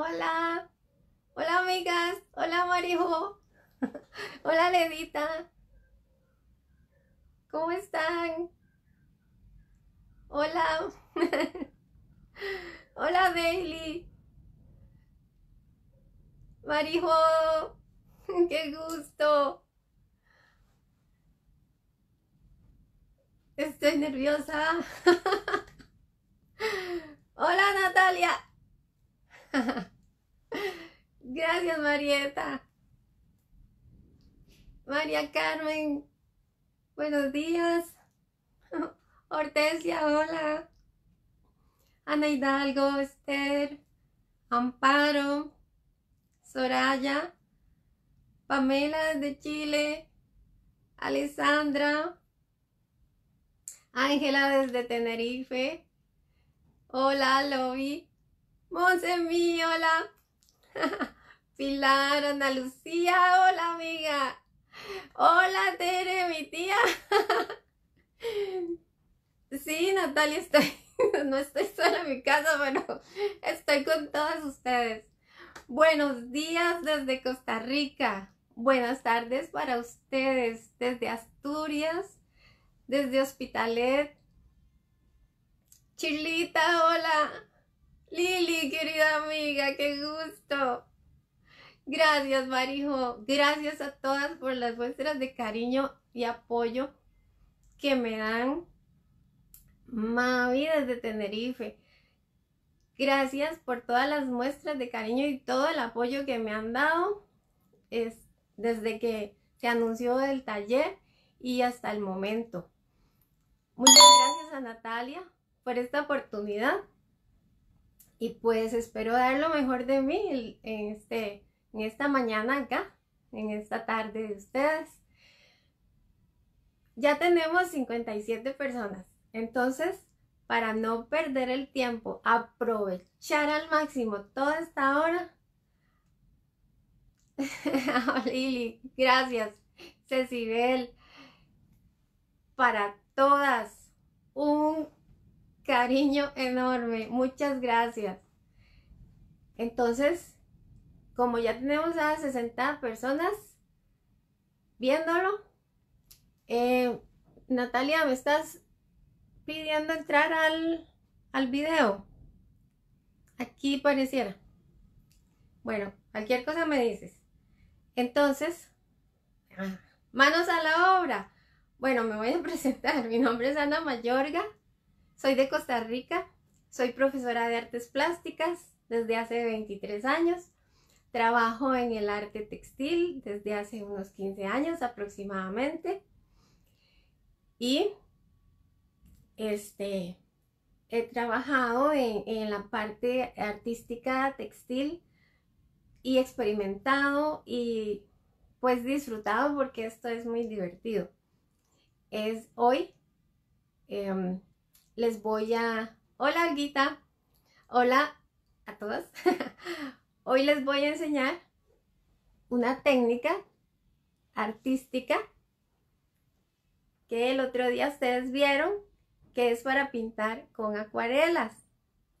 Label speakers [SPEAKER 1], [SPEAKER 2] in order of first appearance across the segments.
[SPEAKER 1] Hola.
[SPEAKER 2] Hola amigas.
[SPEAKER 1] Hola Marijo. Hola Ledita. ¿Cómo están? Hola. Hola Bailey. Marijo. Qué gusto. Estoy nerviosa. Hola Natalia. Gracias, Marieta. María Carmen, buenos días. Hortensia, hola. Ana Hidalgo, Esther, Amparo, Soraya, Pamela desde Chile, Alessandra, Ángela desde Tenerife. Hola, Lobby mi, hola. Pilar, Andalucía, hola amiga. Hola Tere, mi tía. sí, Natalia, estoy, no estoy sola en mi casa, pero estoy con todos ustedes. Buenos días desde Costa Rica. Buenas tardes para ustedes desde Asturias, desde Hospitalet. Chilita, hola. Lili, querida amiga, qué gusto. Gracias, Marijo. Gracias a todas por las muestras de cariño y apoyo que me dan. Mavi desde Tenerife. Gracias por todas las muestras de cariño y todo el apoyo que me han dado desde que se anunció el taller y hasta el momento. Muchas gracias a Natalia por esta oportunidad. Y pues espero dar lo mejor de mí en, este, en esta mañana acá, en esta tarde de ustedes. Ya tenemos 57 personas, entonces para no perder el tiempo, aprovechar al máximo toda esta hora. Oh, Lili, gracias. Cecibel, para todas cariño enorme. Muchas gracias. Entonces, como ya tenemos a 60 personas viéndolo, eh, Natalia, ¿me estás pidiendo entrar al, al video? Aquí pareciera. Bueno, cualquier cosa me dices. Entonces, ah, manos a la obra. Bueno, me voy a presentar. Mi nombre es Ana Mayorga. Soy de Costa Rica, soy profesora de artes plásticas desde hace 23 años, trabajo en el arte textil desde hace unos 15 años aproximadamente y este, he trabajado en, la parte artística textil y experimentado y pues disfrutado porque esto es muy divertido. Es hoy, em, les voy a... Hola, guita Hola a todos. Hoy les voy a enseñar una técnica artística que el otro día ustedes vieron que es para pintar con acuarelas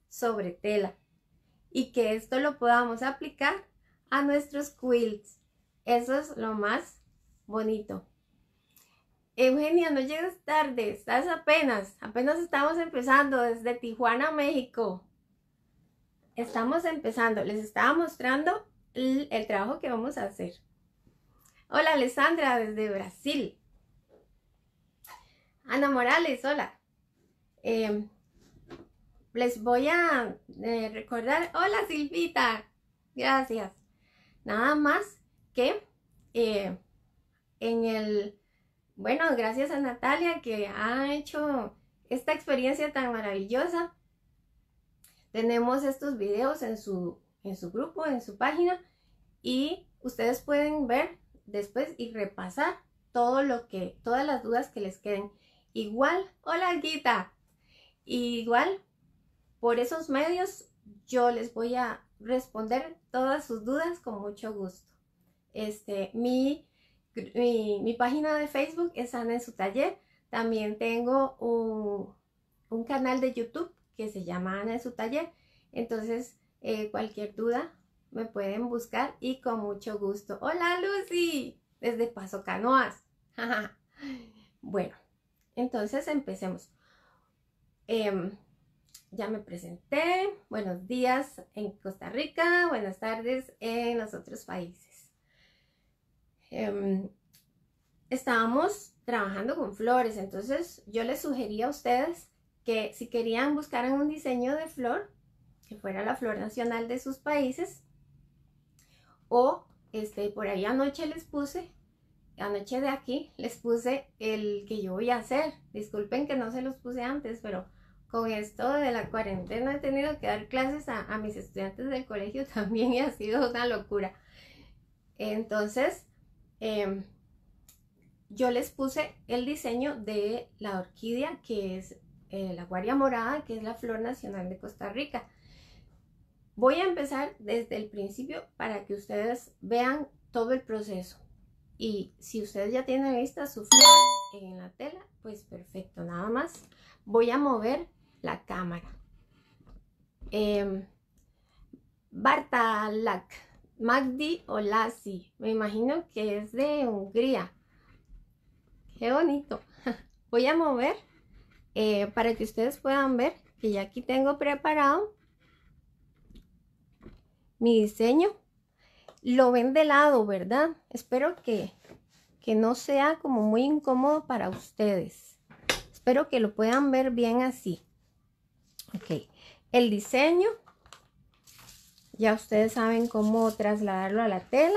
[SPEAKER 1] sobre tela y que esto lo podamos aplicar a nuestros quilts. Eso es lo más bonito. Eugenia, no llegas tarde, estás apenas, apenas estamos empezando desde Tijuana, México. Estamos empezando, les estaba mostrando el, trabajo que vamos a hacer. Hola, Alessandra, desde Brasil. Ana Morales, hola. Em, les voy a eh, recordar, hola Silvita, gracias. Nada más que eh, en el bueno, gracias a Natalia que ha hecho esta experiencia tan maravillosa. Tenemos estos videos en su, en su grupo, en su página y ustedes pueden ver después y repasar todo lo que, todas las dudas que les queden. Igual, hola Guita, igual por esos medios yo les voy a responder todas sus dudas con mucho gusto. Este, mi mi, página de Facebook es Ana en su taller. También tengo un, canal de YouTube que se llama Ana en su taller. Entonces, eh, cualquier duda me pueden buscar y con mucho gusto. Hola Lucy, desde Paso Canoas. bueno, entonces empecemos. Em, ya me presenté. Buenos días en Costa Rica, buenas tardes en los otros países. Em, estábamos trabajando con flores, entonces yo les sugería a ustedes que si querían buscaran un diseño de flor, que fuera la flor nacional de sus países, o este, por ahí anoche les puse, anoche de aquí, les puse el que yo voy a hacer. Disculpen que no se los puse antes, pero con esto de la cuarentena he tenido que dar clases a, a mis estudiantes del colegio también y ha sido una locura. Entonces, Em, yo les puse el diseño de la orquídea, que es eh, la guardia morada, que es la flor nacional de Costa Rica. Voy a empezar desde el principio para que ustedes vean todo el proceso. Y si ustedes ya tienen vista su flor en la tela, pues perfecto, nada más. Voy a mover la cámara. Em, Bartalak Magdi Olasi, me imagino que es de Hungría. Qué bonito. Voy a mover eh, para que ustedes puedan ver que ya aquí tengo preparado mi diseño. Lo ven de lado, ¿verdad? Espero que, que no sea como muy incómodo para ustedes. Espero que lo puedan ver bien así. Ok, el diseño ya ustedes saben cómo trasladarlo a la tela.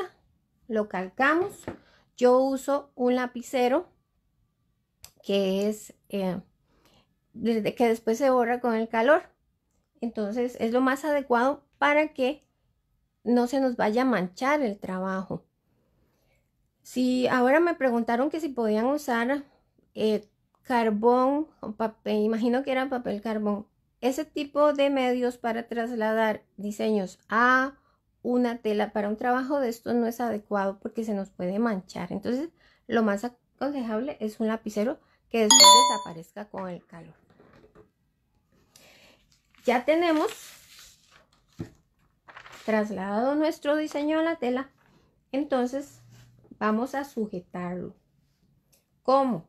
[SPEAKER 1] Lo calcamos. Yo uso un lapicero que es eh, que después se borra con el calor. Entonces es lo más adecuado para que no se nos vaya a manchar el trabajo. Si ahora me preguntaron que si podían usar eh, carbón o papel, imagino que era papel carbón. Ese tipo de medios para trasladar diseños a una tela para un trabajo de esto no es adecuado porque se nos puede manchar. Entonces, lo más aconsejable es un lapicero que después desaparezca con el calor. Ya tenemos trasladado nuestro diseño a la tela. Entonces, vamos a sujetarlo. ¿Cómo?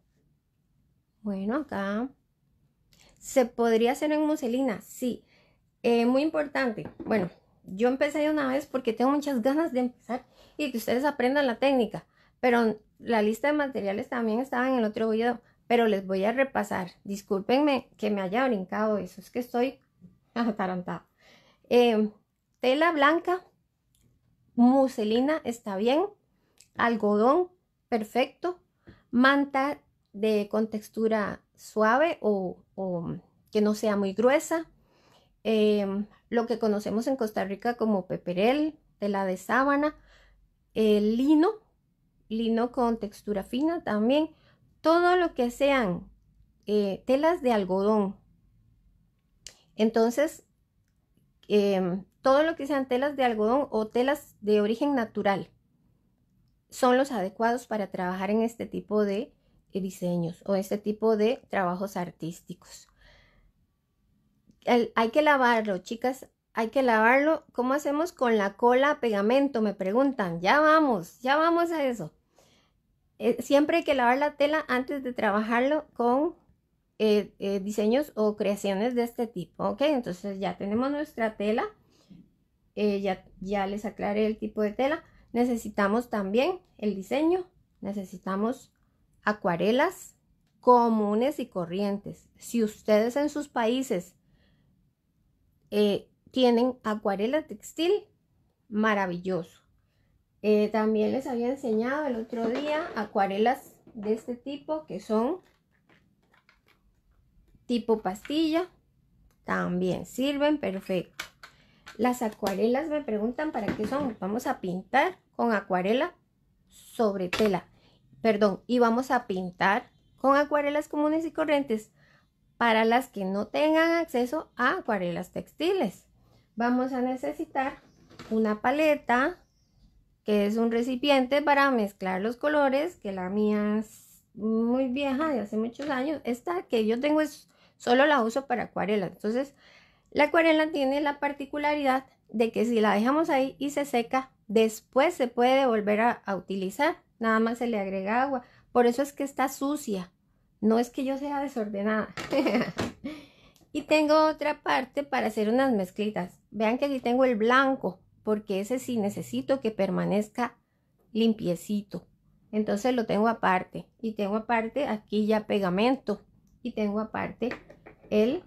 [SPEAKER 1] Bueno, acá ¿Se podría hacer en muselina? Sí. Eh, muy importante. Bueno, yo empecé de una vez porque tengo muchas ganas de empezar y que ustedes aprendan la técnica. Pero la lista de materiales también estaba en el otro video, pero les voy a repasar. Discúlpenme que me haya brincado eso, es que estoy atarantada. Eh, tela blanca, muselina está bien, algodón, perfecto, manta de, con textura suave o, que no sea muy gruesa. Em, lo que conocemos en Costa Rica como peperel, tela de sábana, el lino, lino con textura fina también. Todo lo que sean eh, telas de algodón. Entonces, em, todo lo que sean telas de algodón o telas de origen natural son los adecuados para trabajar en este tipo de diseños o este tipo de trabajos artísticos. hay que lavarlo, chicas, hay que lavarlo. ¿Cómo hacemos con la cola pegamento? Me preguntan. Ya vamos, ya vamos a eso. Eh, siempre hay que lavar la tela antes de trabajarlo con eh, eh, diseños o creaciones de este tipo. Ok, entonces ya tenemos nuestra tela. ya, ya les aclaré el tipo de tela. Necesitamos también el diseño. Necesitamos acuarelas comunes y corrientes. Si ustedes en sus países eh, tienen acuarela textil, maravilloso. Eh, también les había enseñado el otro día acuarelas de este tipo que son tipo pastilla. También sirven perfecto. Las acuarelas me preguntan para qué son. Vamos a pintar con acuarela sobre tela perdón, y vamos a pintar con acuarelas comunes y corrientes para las que no tengan acceso a acuarelas textiles. Vamos a necesitar una paleta, que es un recipiente para mezclar los colores, que la mía es muy vieja, de hace muchos años. Esta que yo tengo es solo la uso para acuarela. Entonces, la acuarela tiene la particularidad de que si la dejamos ahí y se seca, después se puede volver a, a utilizar nada más se le agrega agua. Por eso es que está sucia, no es que yo sea desordenada. y tengo otra parte para hacer unas mezclitas. Vean que aquí tengo el blanco, porque ese sí necesito que permanezca limpiecito. Entonces lo tengo aparte. Y tengo aparte aquí ya pegamento. Y tengo aparte el,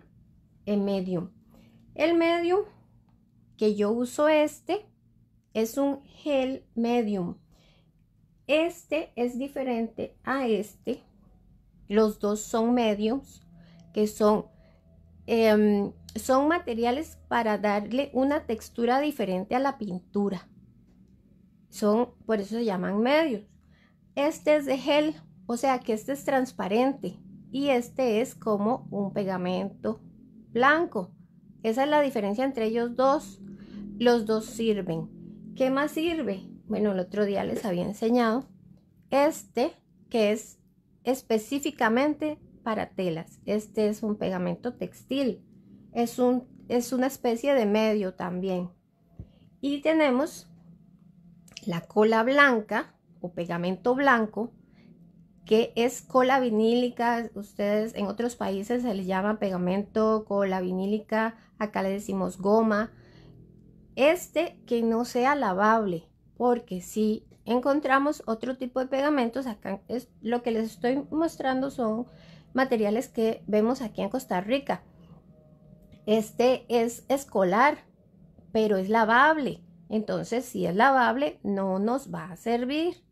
[SPEAKER 1] medium. El medium que yo uso este es un gel medium. Este es diferente a este. Los dos son medios, que son, em, son materiales para darle una textura diferente a la pintura. Son, por eso se llaman medios. Este es de gel, o sea que este es transparente y este es como un pegamento blanco. Esa es la diferencia entre ellos dos. Los dos sirven. ¿Qué más sirve? bueno, el otro día les había enseñado, este que es específicamente para telas. Este es un pegamento textil, es, un, es una especie de medio también. Y tenemos la cola blanca o pegamento blanco, que es cola vinílica. Ustedes en otros países se les llama pegamento, cola vinílica, acá le decimos goma. Este que no sea lavable, porque si encontramos otro tipo de pegamentos, acá lo que les estoy mostrando son materiales que vemos aquí en Costa Rica. Este es escolar, pero es lavable. Entonces, si es lavable, no nos va a servir.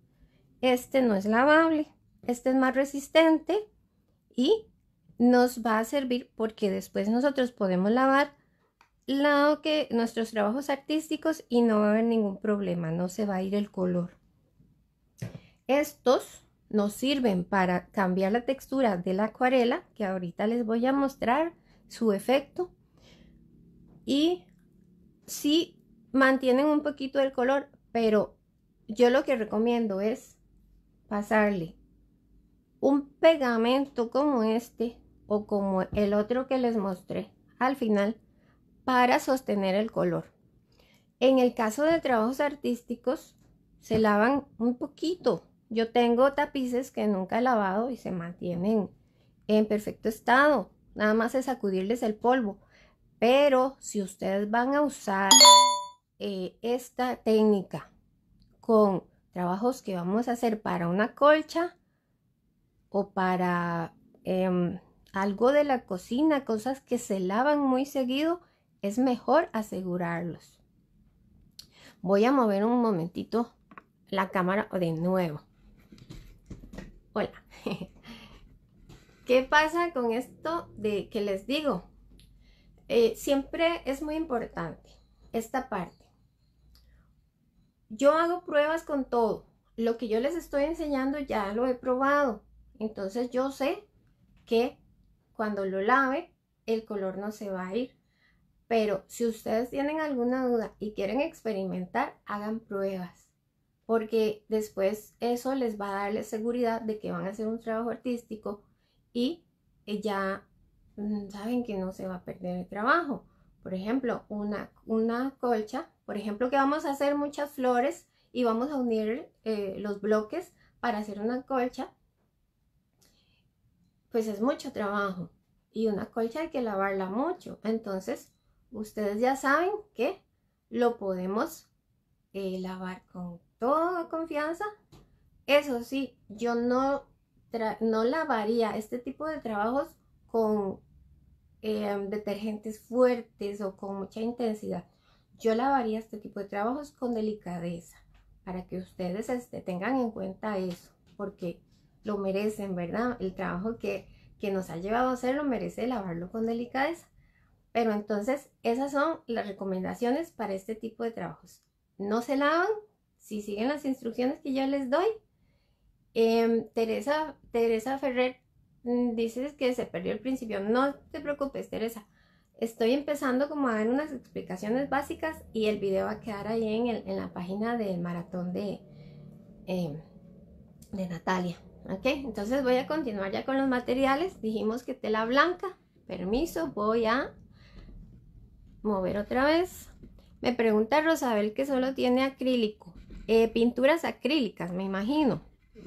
[SPEAKER 1] Este no es lavable, este es más resistente y nos va a servir porque después nosotros podemos lavar lado que nuestros trabajos artísticos y no va a haber ningún problema, no se va a ir el color. Estos nos sirven para cambiar la textura de la acuarela, que ahorita les voy a mostrar su efecto. Y sí mantienen un poquito el color, pero yo lo que recomiendo es pasarle un pegamento como este o como el otro que les mostré al final para sostener el color. En el caso de trabajos artísticos, se lavan muy poquito. Yo tengo tapices que nunca he lavado y se mantienen en perfecto estado. Nada más es sacudirles el polvo. Pero si ustedes van a usar eh, esta técnica con trabajos que vamos a hacer para una colcha o para em, algo de la cocina, cosas que se lavan muy seguido, es mejor asegurarlos. Voy a mover un momentito la cámara de nuevo. Hola. ¿Qué pasa con esto de que les digo? Eh, siempre es muy importante esta parte. Yo hago pruebas con todo. Lo que yo les estoy enseñando ya lo he probado. Entonces yo sé que cuando lo lave el color no se va a ir. Pero si ustedes tienen alguna duda y quieren experimentar, hagan pruebas, porque después eso les va a la seguridad de que van a hacer un trabajo artístico y eh, ya mm, saben que no se va a perder el trabajo. Por ejemplo, una, una colcha, por ejemplo, que vamos a hacer muchas flores y vamos a unir eh, los bloques para hacer una colcha, pues es mucho trabajo. Y una colcha hay que lavarla mucho. Entonces, ustedes ya saben que lo podemos eh, lavar con toda confianza. Eso sí, yo no, lavaría este tipo de trabajos con eh, detergentes fuertes o con mucha intensidad. Yo lavaría este tipo de trabajos con delicadeza para que ustedes este, tengan en cuenta eso, porque lo merecen, ¿verdad? El trabajo que, que nos ha llevado a hacerlo merece lavarlo con delicadeza. Pero entonces, esas son las recomendaciones para este tipo de trabajos. No se lavan, si siguen las instrucciones que yo les doy. Em, Teresa, Teresa Ferrer mm, dices que se perdió el principio. No te preocupes, Teresa. Estoy empezando como a dar unas explicaciones básicas y el video va a quedar ahí en, la página del maratón de, em, de Natalia. ¿Ok? Entonces voy a continuar ya con los materiales. Dijimos que tela blanca. Permiso, voy a mover otra vez. Me pregunta Rosabel que solo tiene acrílico. Eh, pinturas acrílicas, me imagino.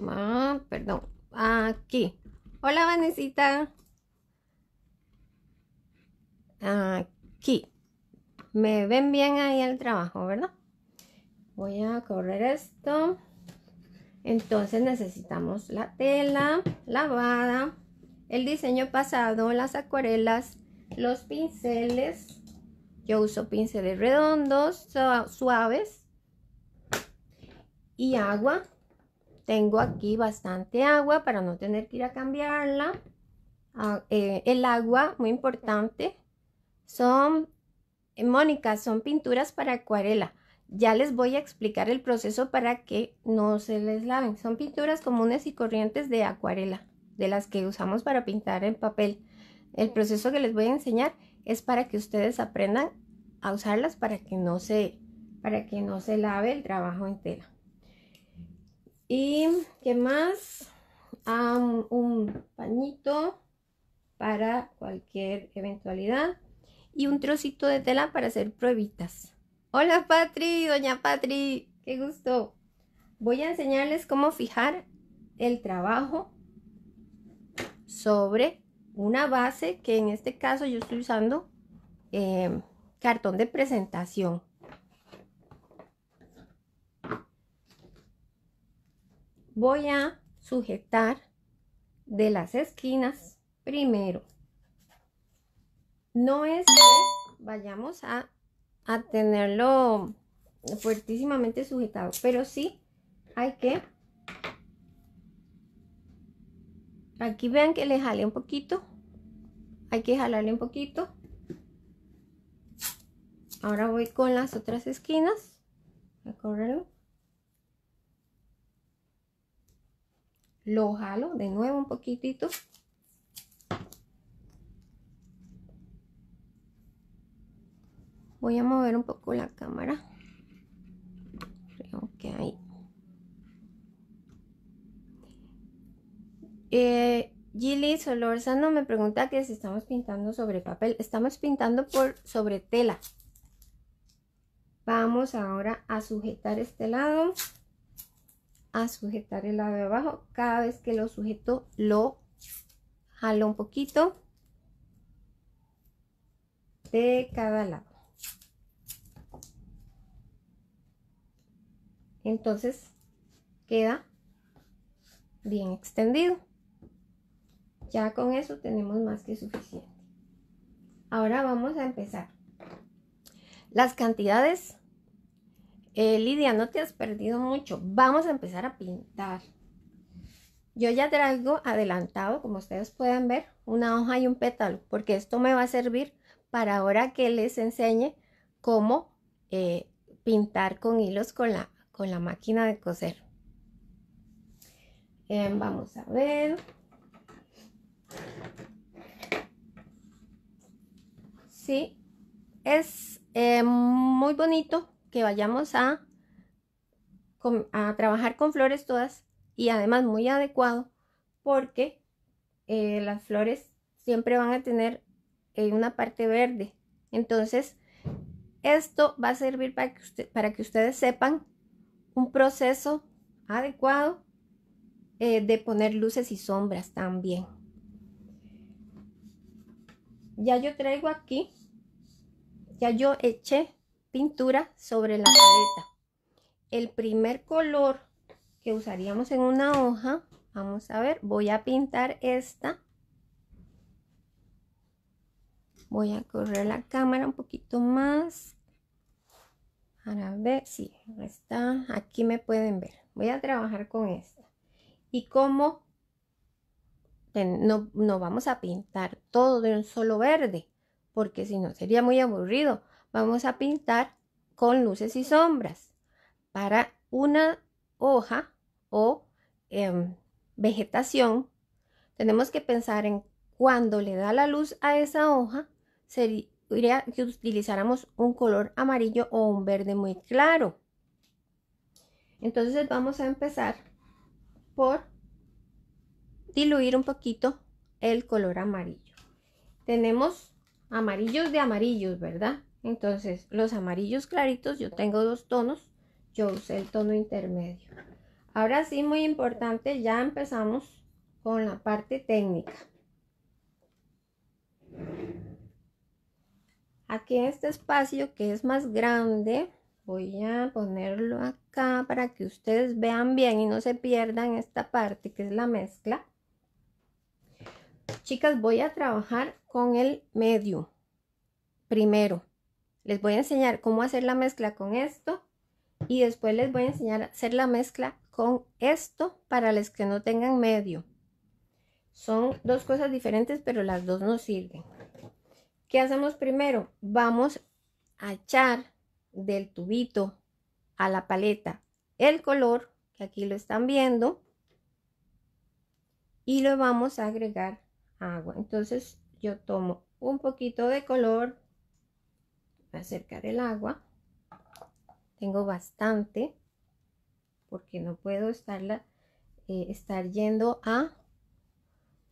[SPEAKER 1] Ah, perdón. Aquí. Hola, Vanesita. Aquí. Me ven bien ahí el trabajo, ¿verdad? Voy a correr esto. Entonces necesitamos la tela lavada, el diseño pasado, las acuarelas, los pinceles yo uso pinceles redondos, suaves y agua. Tengo aquí bastante agua para no tener que ir a cambiarla. Ah, eh, el agua, muy importante, son, eh, Mónica, son pinturas para acuarela. Ya les voy a explicar el proceso para que no se les laven. Son pinturas comunes y corrientes de acuarela, de las que usamos para pintar en papel. El proceso que les voy a enseñar es para que ustedes aprendan a usarlas para que no se, para que no se lave el trabajo entero ¿Y qué más? un pañito para cualquier eventualidad y un trocito de tela para hacer pruebitas. Hola Patri, doña Patri, qué gusto. Voy a enseñarles cómo fijar el trabajo sobre una base que en este caso yo estoy usando eh, cartón de presentación. Voy a sujetar de las esquinas primero. No es que vayamos a, a tenerlo fuertísimamente sujetado, pero sí hay que aquí vean que le jale un poquito hay que jalarle un poquito ahora voy con las otras esquinas a lo jalo de nuevo un poquitito voy a mover un poco la cámara creo que ahí Eh, Gilly Solórzano me pregunta que si estamos pintando sobre papel. Estamos pintando por, sobre tela. Vamos ahora a sujetar este lado. A sujetar el lado de abajo. Cada vez que lo sujeto, lo jalo un poquito. De cada lado. Entonces, queda bien extendido. Ya con eso tenemos más que suficiente. Ahora vamos a empezar. Las cantidades. Eh, Lidia, no te has perdido mucho. Vamos a empezar a pintar. Yo ya traigo adelantado, como ustedes pueden ver, una hoja y un pétalo, porque esto me va a servir para ahora que les enseñe cómo eh, pintar con hilos con la, con la máquina de coser. Em, vamos a ver. Sí, es eh, muy bonito que vayamos a, trabajar con flores todas y además muy adecuado porque eh, las flores siempre van a tener eh, una parte verde. Entonces, esto va a servir para que, para que ustedes sepan un proceso adecuado de poner luces y sombras también ya yo traigo aquí, ya yo eché pintura sobre la paleta. El primer color que usaríamos en una hoja, vamos a ver, voy a pintar esta. Voy a correr la cámara un poquito más para ver si sí, está. Aquí me pueden ver. Voy a trabajar con esta. Y como no, vamos a pintar todo de un solo verde, porque si no sería muy aburrido. Vamos a pintar con luces y sombras para una hoja o em, vegetación. Tenemos que pensar en cuando le da la luz a esa hoja, sería que utilizáramos un color amarillo o un verde muy claro. Entonces vamos a empezar por diluir un poquito el color amarillo. Tenemos amarillos de amarillos, ¿verdad? Entonces, los amarillos claritos, yo tengo dos tonos, yo usé el tono intermedio. Ahora sí, muy importante, ya empezamos con la parte técnica. Aquí en este espacio que es más grande, voy a ponerlo acá para que ustedes vean bien y no se pierdan esta parte que es la mezcla. Chicas, voy a trabajar con el medio primero. Les voy a enseñar cómo hacer la mezcla con esto y después les voy a enseñar a hacer la mezcla con esto para los que no tengan medio. Son dos cosas diferentes, pero las dos nos sirven. ¿Qué hacemos primero? Vamos a echar del tubito a la paleta el color, que aquí lo están viendo, y lo vamos a agregar agua. Entonces yo tomo un poquito de color, voy a acercar el agua. Tengo bastante porque no puedo estarla, eh, estar yendo a,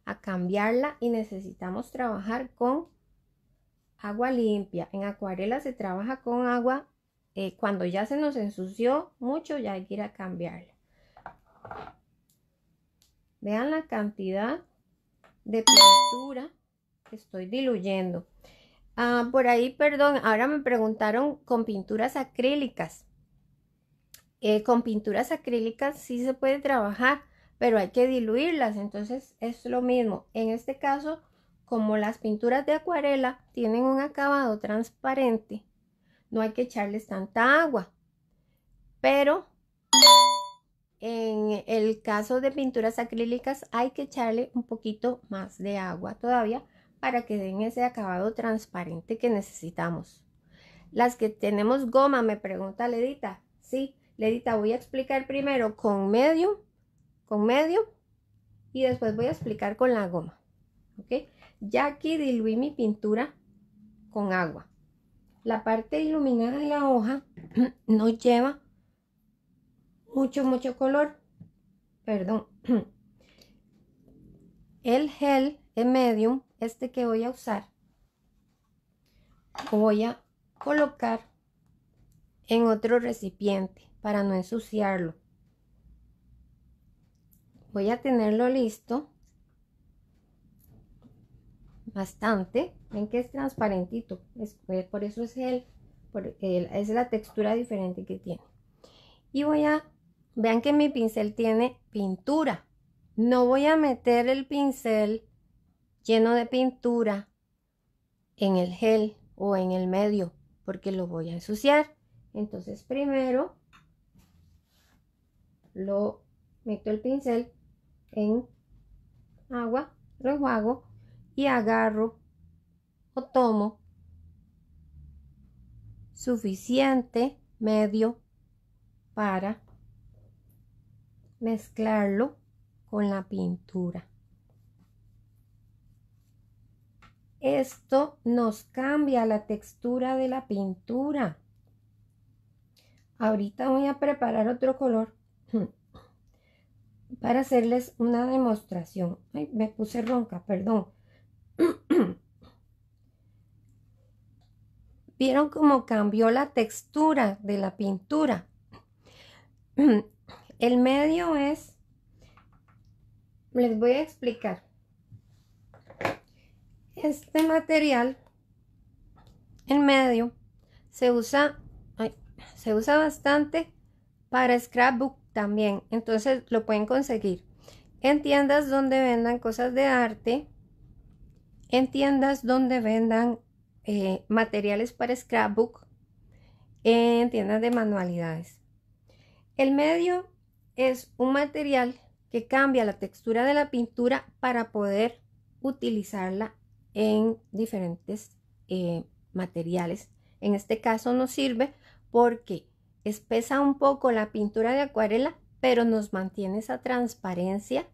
[SPEAKER 1] a cambiarla y necesitamos trabajar con agua limpia. En acuarela se trabaja con agua. Eh, cuando ya se nos ensució mucho, ya hay que ir a cambiarla. Vean la cantidad de pintura que estoy diluyendo. Ah, por ahí, perdón, ahora me preguntaron con pinturas acrílicas. Eh, con pinturas acrílicas sí se puede trabajar, pero hay que diluirlas, entonces es lo mismo. En este caso, como las pinturas de acuarela tienen un acabado transparente, no hay que echarles tanta agua, pero en el caso de pinturas acrílicas hay que echarle un poquito más de agua todavía para que den ese acabado transparente que necesitamos. Las que tenemos goma, me pregunta Ledita. Sí, Ledita, voy a explicar primero con medio, con medio y después voy a explicar con la goma. ¿Ok? Ya aquí diluí mi pintura con agua. La parte iluminada de la hoja no lleva mucho, mucho color. Perdón. El gel en medium, este que voy a usar, voy a colocar en otro recipiente para no ensuciarlo. Voy a tenerlo listo. Bastante. Ven que es transparentito. Es, eh, por eso es gel. porque eh, es la textura diferente que tiene. Y voy a Vean que mi pincel tiene pintura. No voy a meter el pincel lleno de pintura en el gel o en el medio porque lo voy a ensuciar. Entonces primero lo meto el pincel en agua, lo enjuago y agarro o tomo suficiente medio para mezclarlo con la pintura. Esto nos cambia la textura de la pintura. Ahorita voy a preparar otro color para hacerles una demostración. me puse ronca, perdón. ¿Vieron cómo cambió la textura de la pintura? El medio es, les voy a explicar. Este material, el medio, se usa, se usa bastante para scrapbook también. Entonces lo pueden conseguir en tiendas donde vendan cosas de arte, en tiendas donde vendan eh, materiales para scrapbook, en tiendas de manualidades. El medio es un material que cambia la textura de la pintura para poder utilizarla en diferentes eh, materiales. En este caso nos sirve porque espesa un poco la pintura de acuarela, pero nos mantiene esa transparencia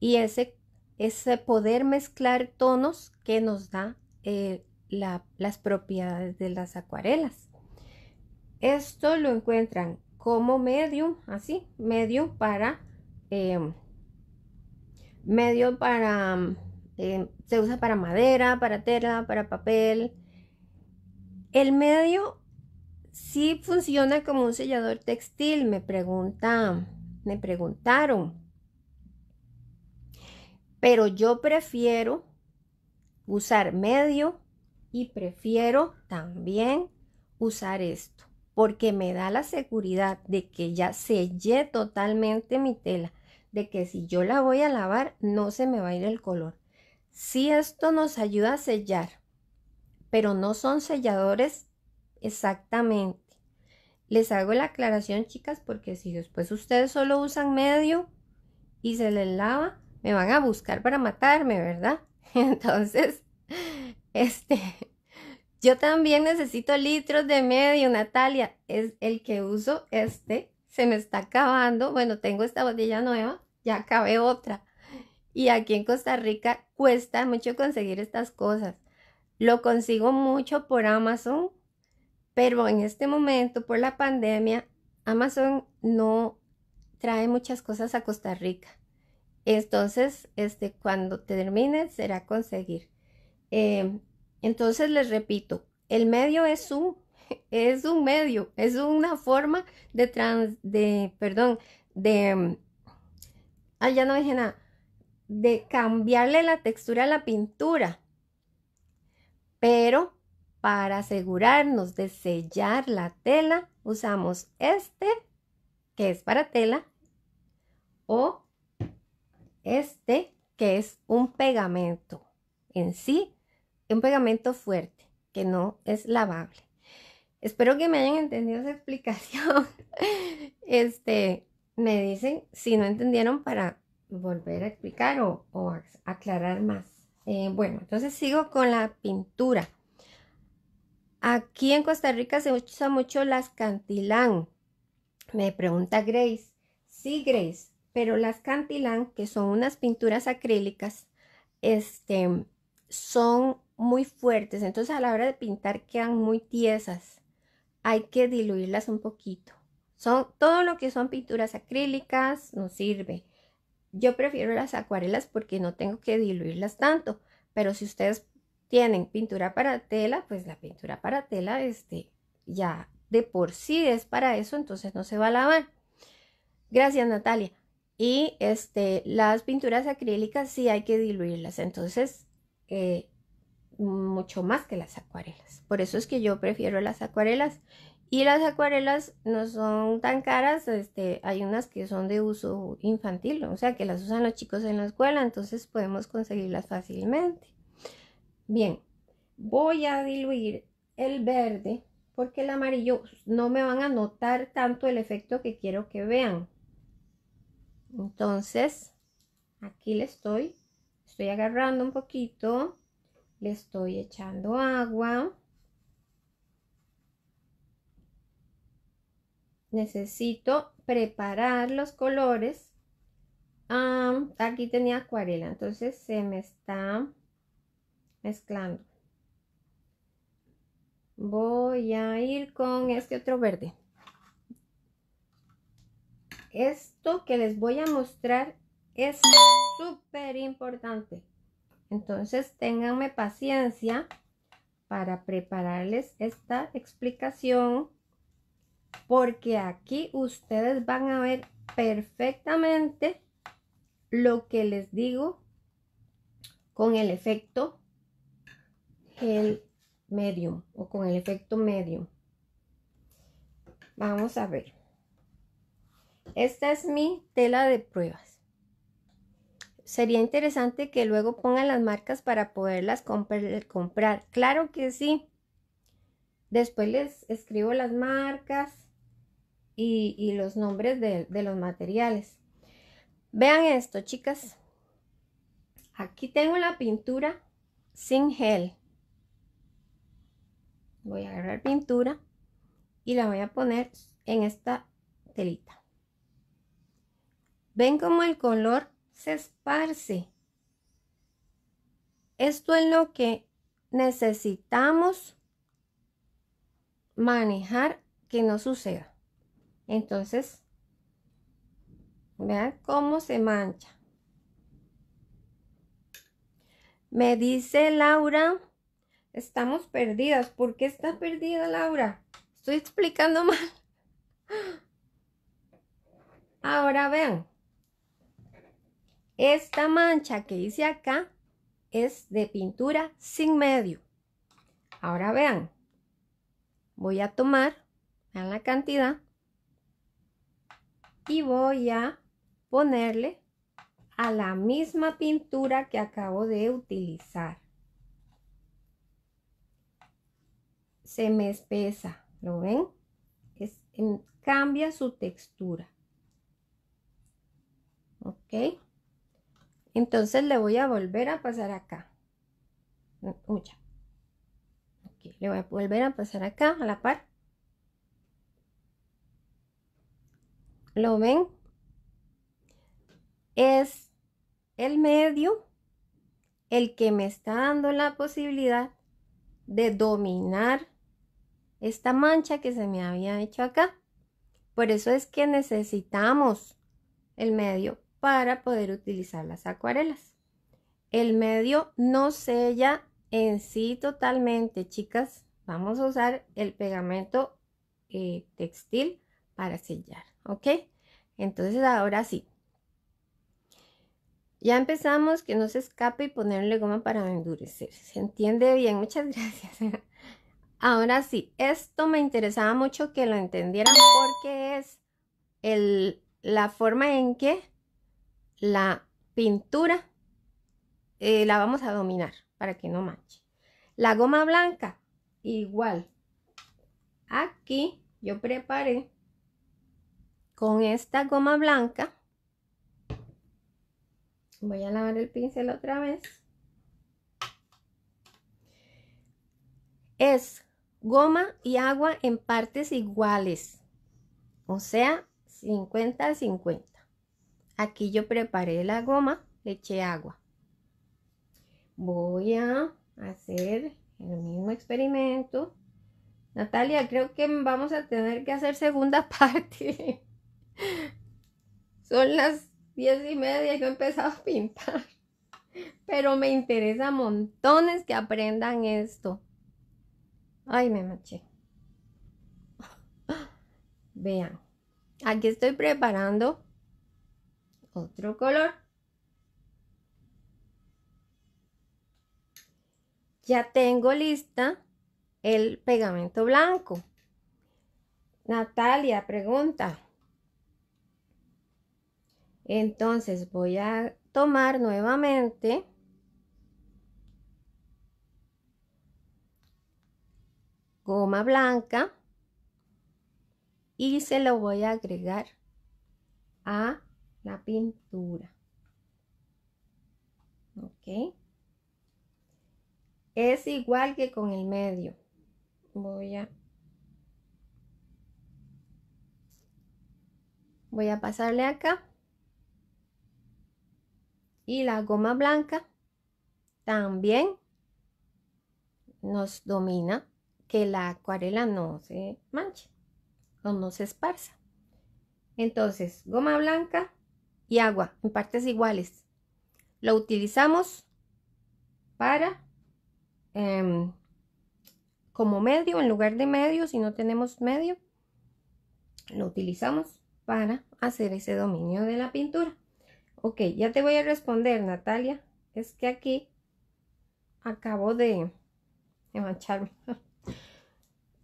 [SPEAKER 1] y ese, ese poder mezclar tonos que nos da eh, las propiedades de las acuarelas. Esto lo encuentran como medio, así, medio para, em, medio para, em, se usa para madera, para tela, para papel. El medio sí funciona como un sellador textil, me preguntan, me preguntaron. Pero yo prefiero usar medio y prefiero también usar esto porque me da la seguridad de que ya sellé totalmente mi tela, de que si yo la voy a lavar no se me va a ir el color. Si sí, esto nos ayuda a sellar, pero no son selladores exactamente. Les hago la aclaración, chicas, porque si después ustedes solo usan medio y se les lava, me van a buscar para matarme, ¿verdad? Entonces, este, yo también necesito litros de medio, Natalia. Es el que uso este. Se me está acabando. Bueno, tengo esta botella nueva. Ya acabé otra. Y aquí en Costa Rica cuesta mucho conseguir estas cosas. Lo consigo mucho por Amazon. Pero en este momento, por la pandemia, Amazon no trae muchas cosas a Costa Rica. Entonces, este, cuando termine, será conseguir. Eh, entonces les repito, el medio es un, es un medio, es una forma de trans, de, perdón, de, ah, ya no dije nada, de cambiarle la textura a la pintura, pero para asegurarnos de sellar la tela, usamos este, que es para tela, o este, que es un pegamento en sí un pegamento fuerte que no es lavable. Espero que me hayan entendido esa explicación. este, me dicen si no entendieron para volver a explicar o, aclarar más. Eh, bueno, entonces sigo con la pintura. Aquí en Costa Rica se usa mucho las cantilán. Me pregunta Grace. Sí, Grace, pero las cantilán, que son unas pinturas acrílicas, este, son muy fuertes, entonces a la hora de pintar quedan muy tiesas. Hay que diluirlas un poquito. Son, todo lo que son pinturas acrílicas no sirve. Yo prefiero las acuarelas porque no tengo que diluirlas tanto, pero si ustedes tienen pintura para tela, pues la pintura para tela este, ya de por sí es para eso, entonces no se va a lavar. Gracias Natalia. Y este, las pinturas acrílicas sí hay que diluirlas, entonces eh, mucho más que las acuarelas. Por eso es que yo prefiero las acuarelas. Y las acuarelas no son tan caras, este, hay unas que son de uso infantil, o sea que las usan los chicos en la escuela, entonces podemos conseguirlas fácilmente. Bien, voy a diluir el verde porque el amarillo no me van a notar tanto el efecto que quiero que vean. Entonces, aquí le estoy, estoy agarrando un poquito le estoy echando agua. Necesito preparar los colores. aquí tenía acuarela, entonces se me está mezclando. Voy a ir con este otro verde. Esto que les voy a mostrar es súper importante. Entonces, ténganme paciencia para prepararles esta explicación porque aquí ustedes van a ver perfectamente lo que les digo con el efecto gel medium o con el efecto medium. Vamos a ver. Esta es mi tela de pruebas sería interesante que luego pongan las marcas para poderlas comprar. Claro que sí. Después les escribo las marcas y, los nombres de, de los materiales. Vean esto, chicas. Aquí tengo la pintura sin gel. Voy a agarrar pintura y la voy a poner en esta telita. ¿Ven cómo el color se esparce. Esto es lo que necesitamos manejar que no suceda. Entonces, vean cómo se mancha. Me dice Laura, estamos perdidas. ¿Por qué está perdida Laura? Estoy explicando mal. Ahora vean. Esta mancha que hice acá es de pintura sin medio. Ahora vean, voy a tomar, vean la cantidad, y voy a ponerle a la misma pintura que acabo de utilizar. Se me espesa, ¿lo ven? cambia su textura. ¿Ok? Entonces le voy a volver a pasar acá. Mm, le voy a volver a pasar acá a la par. ¿Lo ven? Es el medio el que me está dando la posibilidad de dominar esta mancha que se me había hecho acá. Por eso es que necesitamos el medio para poder utilizar las acuarelas. El medio no sella en sí totalmente, chicas. Vamos a usar el pegamento eh, textil para sellar, ¿ok? Entonces ahora sí. Ya empezamos, que no se escape y ponerle goma para endurecer. ¿Se entiende bien? Muchas gracias. Ahora sí, esto me interesaba mucho que lo entendieran porque es el, la forma en que la pintura eh, la vamos a dominar para que no manche. La goma blanca, igual. Aquí yo preparé con esta goma blanca. Voy a lavar el pincel otra vez. Es goma y agua en partes iguales. O sea, 50 al 50. Aquí yo preparé la goma, le eché agua. Voy a hacer el mismo experimento. Natalia, creo que vamos a tener que hacer segunda parte. Son las diez y media y yo he empezado a pintar. Pero me interesa montones que aprendan esto. Ay, me maché. Vean, aquí estoy preparando otro color. Ya tengo lista el pegamento blanco. Natalia pregunta. Entonces voy a tomar nuevamente goma blanca y se lo voy a agregar a la pintura. ¿Ok? Es igual que con el medio. Voy a... Voy a pasarle acá. Y la goma blanca también nos domina que la acuarela no se manche o no se esparza. Entonces, goma blanca, y agua en partes iguales. Lo utilizamos para em, como medio, en lugar de medio, si no tenemos medio, lo utilizamos para hacer ese dominio de la pintura. Ok, ya te voy a responder, Natalia. Es que aquí acabo de, de mancharme.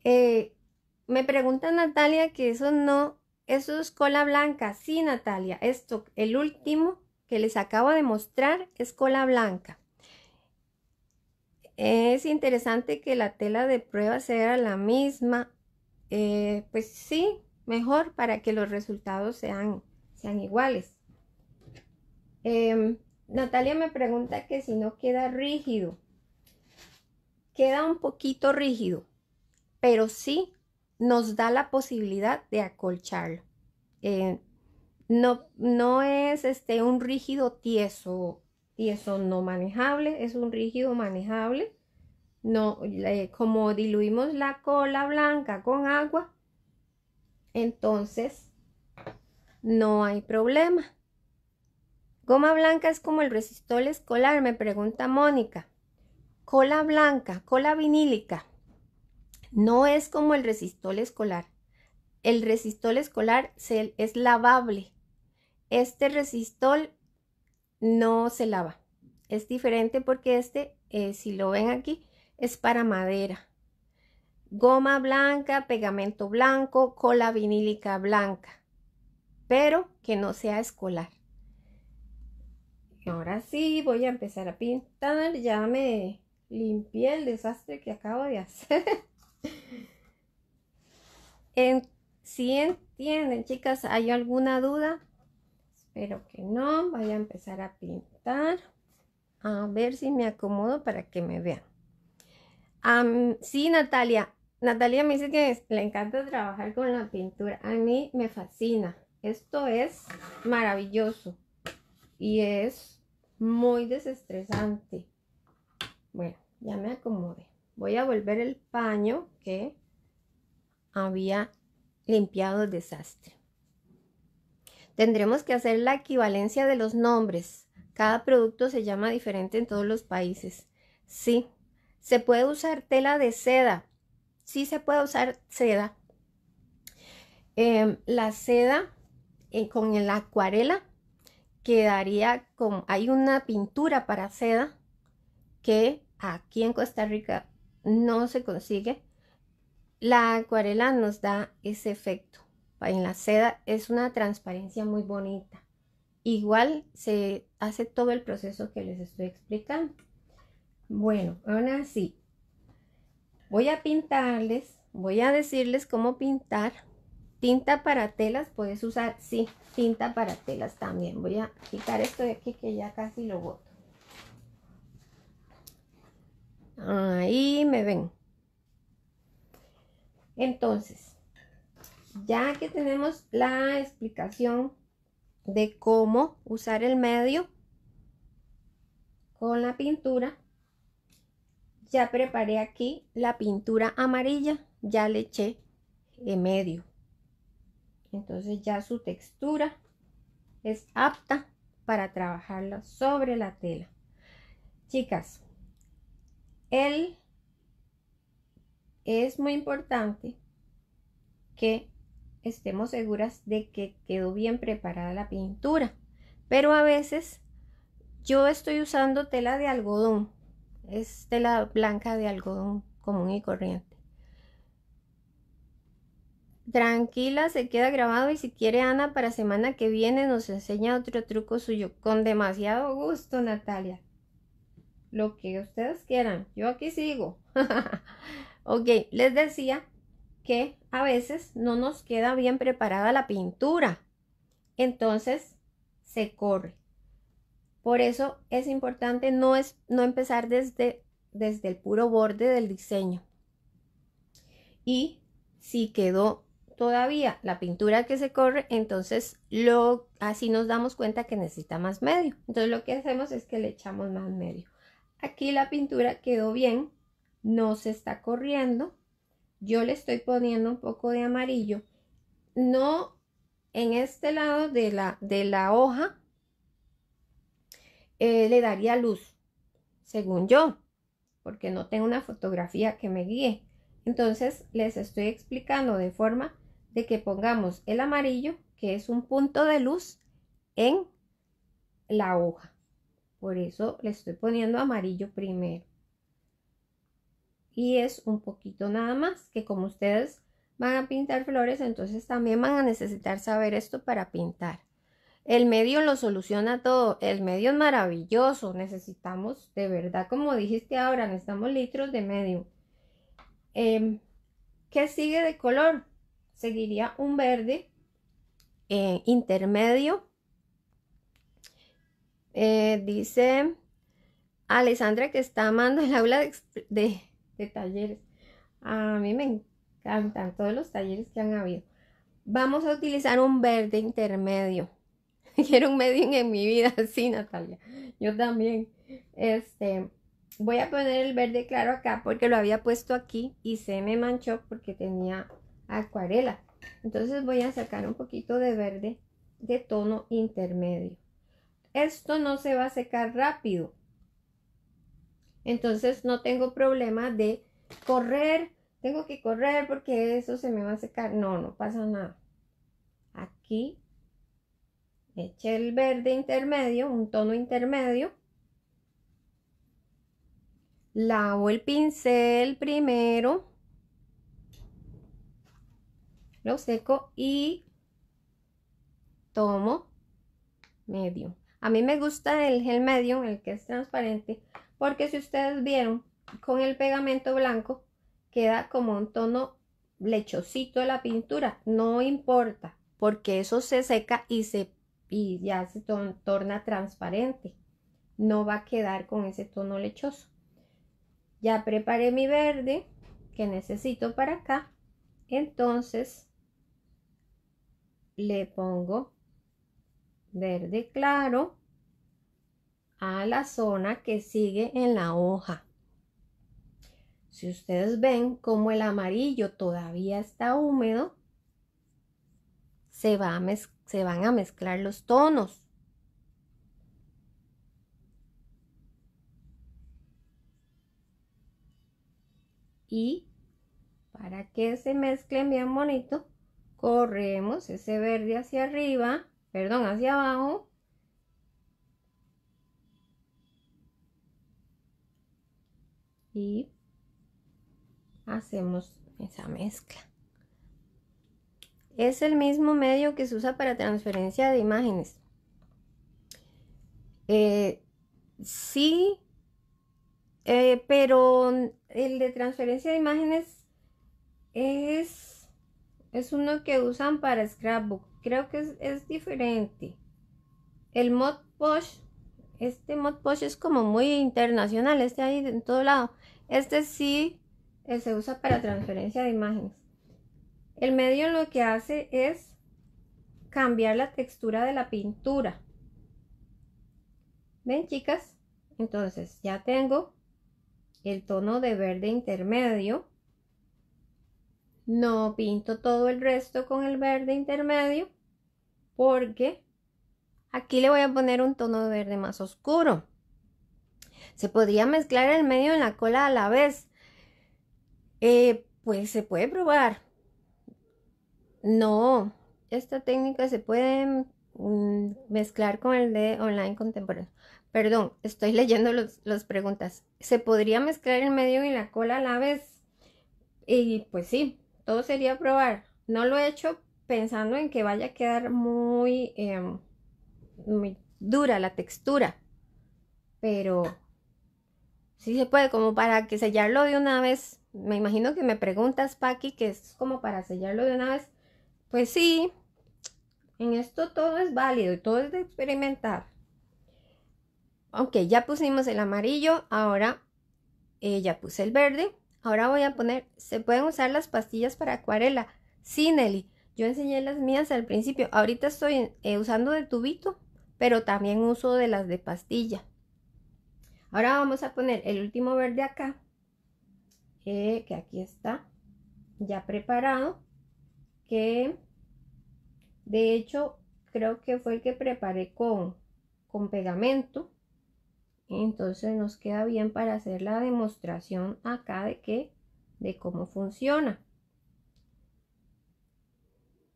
[SPEAKER 1] Eh, me pregunta Natalia que eso no ¿Eso es cola blanca. Sí, Natalia, esto, el último que les acabo de mostrar es cola blanca. Es interesante que la tela de prueba sea la misma. Eh, pues sí, mejor para que los resultados sean, sean iguales. Em, Natalia me pregunta que si no queda rígido. Queda un poquito rígido, pero sí nos da la posibilidad de acolcharlo. Eh, no, no es este, un rígido tieso, tieso no manejable, es un rígido manejable. No, eh, como diluimos la cola blanca con agua, entonces no hay problema. Goma blanca es como el resistol escolar, me pregunta Mónica. Cola blanca, cola vinílica. No es como el resistol escolar. El resistol escolar es lavable. Este resistol no se lava. Es diferente porque este, eh, si lo ven aquí, es para madera. Goma blanca, pegamento blanco, cola vinílica blanca, pero que no sea escolar. Ahora sí, voy a empezar a pintar. Ya me limpié el desastre que acabo de hacer si entienden, chicas, ¿hay alguna duda? Espero que no. Voy a empezar a pintar. A ver si me acomodo para que me vean. sí, Natalia. Natalia me dice que le encanta trabajar con la pintura. A mí me fascina. Esto es maravilloso. Y es muy desestresante. Bueno, ya me acomodé voy a volver el paño que había limpiado el desastre. Tendremos que hacer la equivalencia de los nombres. Cada producto se llama diferente en todos los países. Sí, se puede usar tela de seda. Sí se puede usar seda. Em, la seda eh, con el acuarela quedaría con... Hay una pintura para seda que aquí en Costa Rica no se consigue, la acuarela nos da ese efecto. En la seda es una transparencia muy bonita. Igual se hace todo el proceso que les estoy explicando. Bueno, ahora así Voy a pintarles, voy a decirles cómo pintar. Tinta para telas puedes usar, sí, tinta para telas también. Voy a quitar esto de aquí que ya casi lo boto. Ahí me ven. Entonces, ya que tenemos la explicación de cómo usar el medio con la pintura, ya preparé aquí la pintura amarilla, ya le eché en medio. Entonces ya su textura es apta para trabajarla sobre la tela. Chicas, él es muy importante que estemos seguras de que quedó bien preparada la pintura. Pero a veces yo estoy usando tela de algodón. Es tela blanca de algodón común y corriente. Tranquila, se queda grabado y si quiere Ana para semana que viene nos enseña otro truco suyo. Con demasiado gusto, Natalia lo que ustedes quieran. Yo aquí sigo. ok, les decía que a veces no nos queda bien preparada la pintura. Entonces se corre. Por eso es importante no, es, no empezar desde, desde el puro borde del diseño. Y si quedó todavía la pintura que se corre, entonces lo, así nos damos cuenta que necesita más medio. Entonces lo que hacemos es que le echamos más medio. Aquí la pintura quedó bien, no se está corriendo. Yo le estoy poniendo un poco de amarillo. No en este lado de la, de la hoja eh, le daría luz, según yo, porque no tengo una fotografía que me guíe. Entonces les estoy explicando de forma de que pongamos el amarillo, que es un punto de luz, en la hoja. Por eso le estoy poniendo amarillo primero. Y es un poquito nada más, que como ustedes van a pintar flores, entonces también van a necesitar saber esto para pintar. El medio lo soluciona todo, el medio es maravilloso, necesitamos de verdad, como dijiste ahora, necesitamos litros de medio. Em, ¿Qué sigue de color? Seguiría un verde eh, intermedio eh, dice Alessandra que está amando el aula de, talleres. A mí me encantan todos los talleres que han habido. Vamos a utilizar un verde intermedio. Quiero un medium en mi vida, sí, Natalia. Yo también. Este, voy a poner el verde claro acá porque lo había puesto aquí y se me manchó porque tenía acuarela. Entonces voy a sacar un poquito de verde de tono intermedio esto no se va a secar rápido. Entonces no tengo problema de correr, tengo que correr porque eso se me va a secar. No, no pasa nada. Aquí eché el verde intermedio, un tono intermedio. Lavo el pincel primero. Lo seco y tomo medio. A mí me gusta el gel medium, el que es transparente, porque si ustedes vieron, con el pegamento blanco queda como un tono lechosito la pintura. No importa, porque eso se seca y, se, y ya se torna transparente. No va a quedar con ese tono lechoso. Ya preparé mi verde que necesito para acá. Entonces le pongo verde claro a la zona que sigue en la hoja. Si ustedes ven como el amarillo todavía está húmedo, se, se van a mezclar los tonos. Y para que se mezclen bien bonito, corremos ese verde hacia arriba perdón, hacia abajo. Y hacemos esa mezcla. Es el mismo medio que se usa para transferencia de imágenes. Eh, sí, eh, pero el de transferencia de imágenes es, es uno que usan para scrapbook creo que es, diferente. El mod posh, este mod posh es como muy internacional, este ahí en todo lado. Este sí eh, se usa para transferencia de imágenes. El medio lo que hace es cambiar la textura de la pintura. ¿Ven chicas? Entonces ya tengo el tono de verde intermedio no pinto todo el resto con el verde intermedio porque aquí le voy a poner un tono de verde más oscuro. Se podría mezclar el medio en la cola a la vez. Eh, pues se puede probar. No, esta técnica se puede mm, mezclar con el de online contemporáneo. Perdón, estoy leyendo las preguntas. ¿Se podría mezclar el medio y la cola a la vez? Y pues sí, todo sería probar. No lo he hecho pensando en que vaya a quedar em, muy, dura la textura. Pero sí se puede, como para que sellarlo de una vez. Me imagino que me preguntas, Paqui, que es como para sellarlo de una vez. Pues sí, en esto todo es válido y todo es de experimentar. Aunque ya pusimos el amarillo, ahora eh, ya puse el verde. Ahora voy a poner, se pueden usar las pastillas para acuarela. Sí, Nelly, yo enseñé las mías al principio. Ahorita estoy eh, usando de tubito, pero también uso de las de pastilla. Ahora vamos a poner el último verde acá, eh, que aquí está, ya preparado, que de hecho creo que fue el que preparé con, con pegamento. Entonces nos queda bien para hacer la demostración acá de que, de cómo funciona.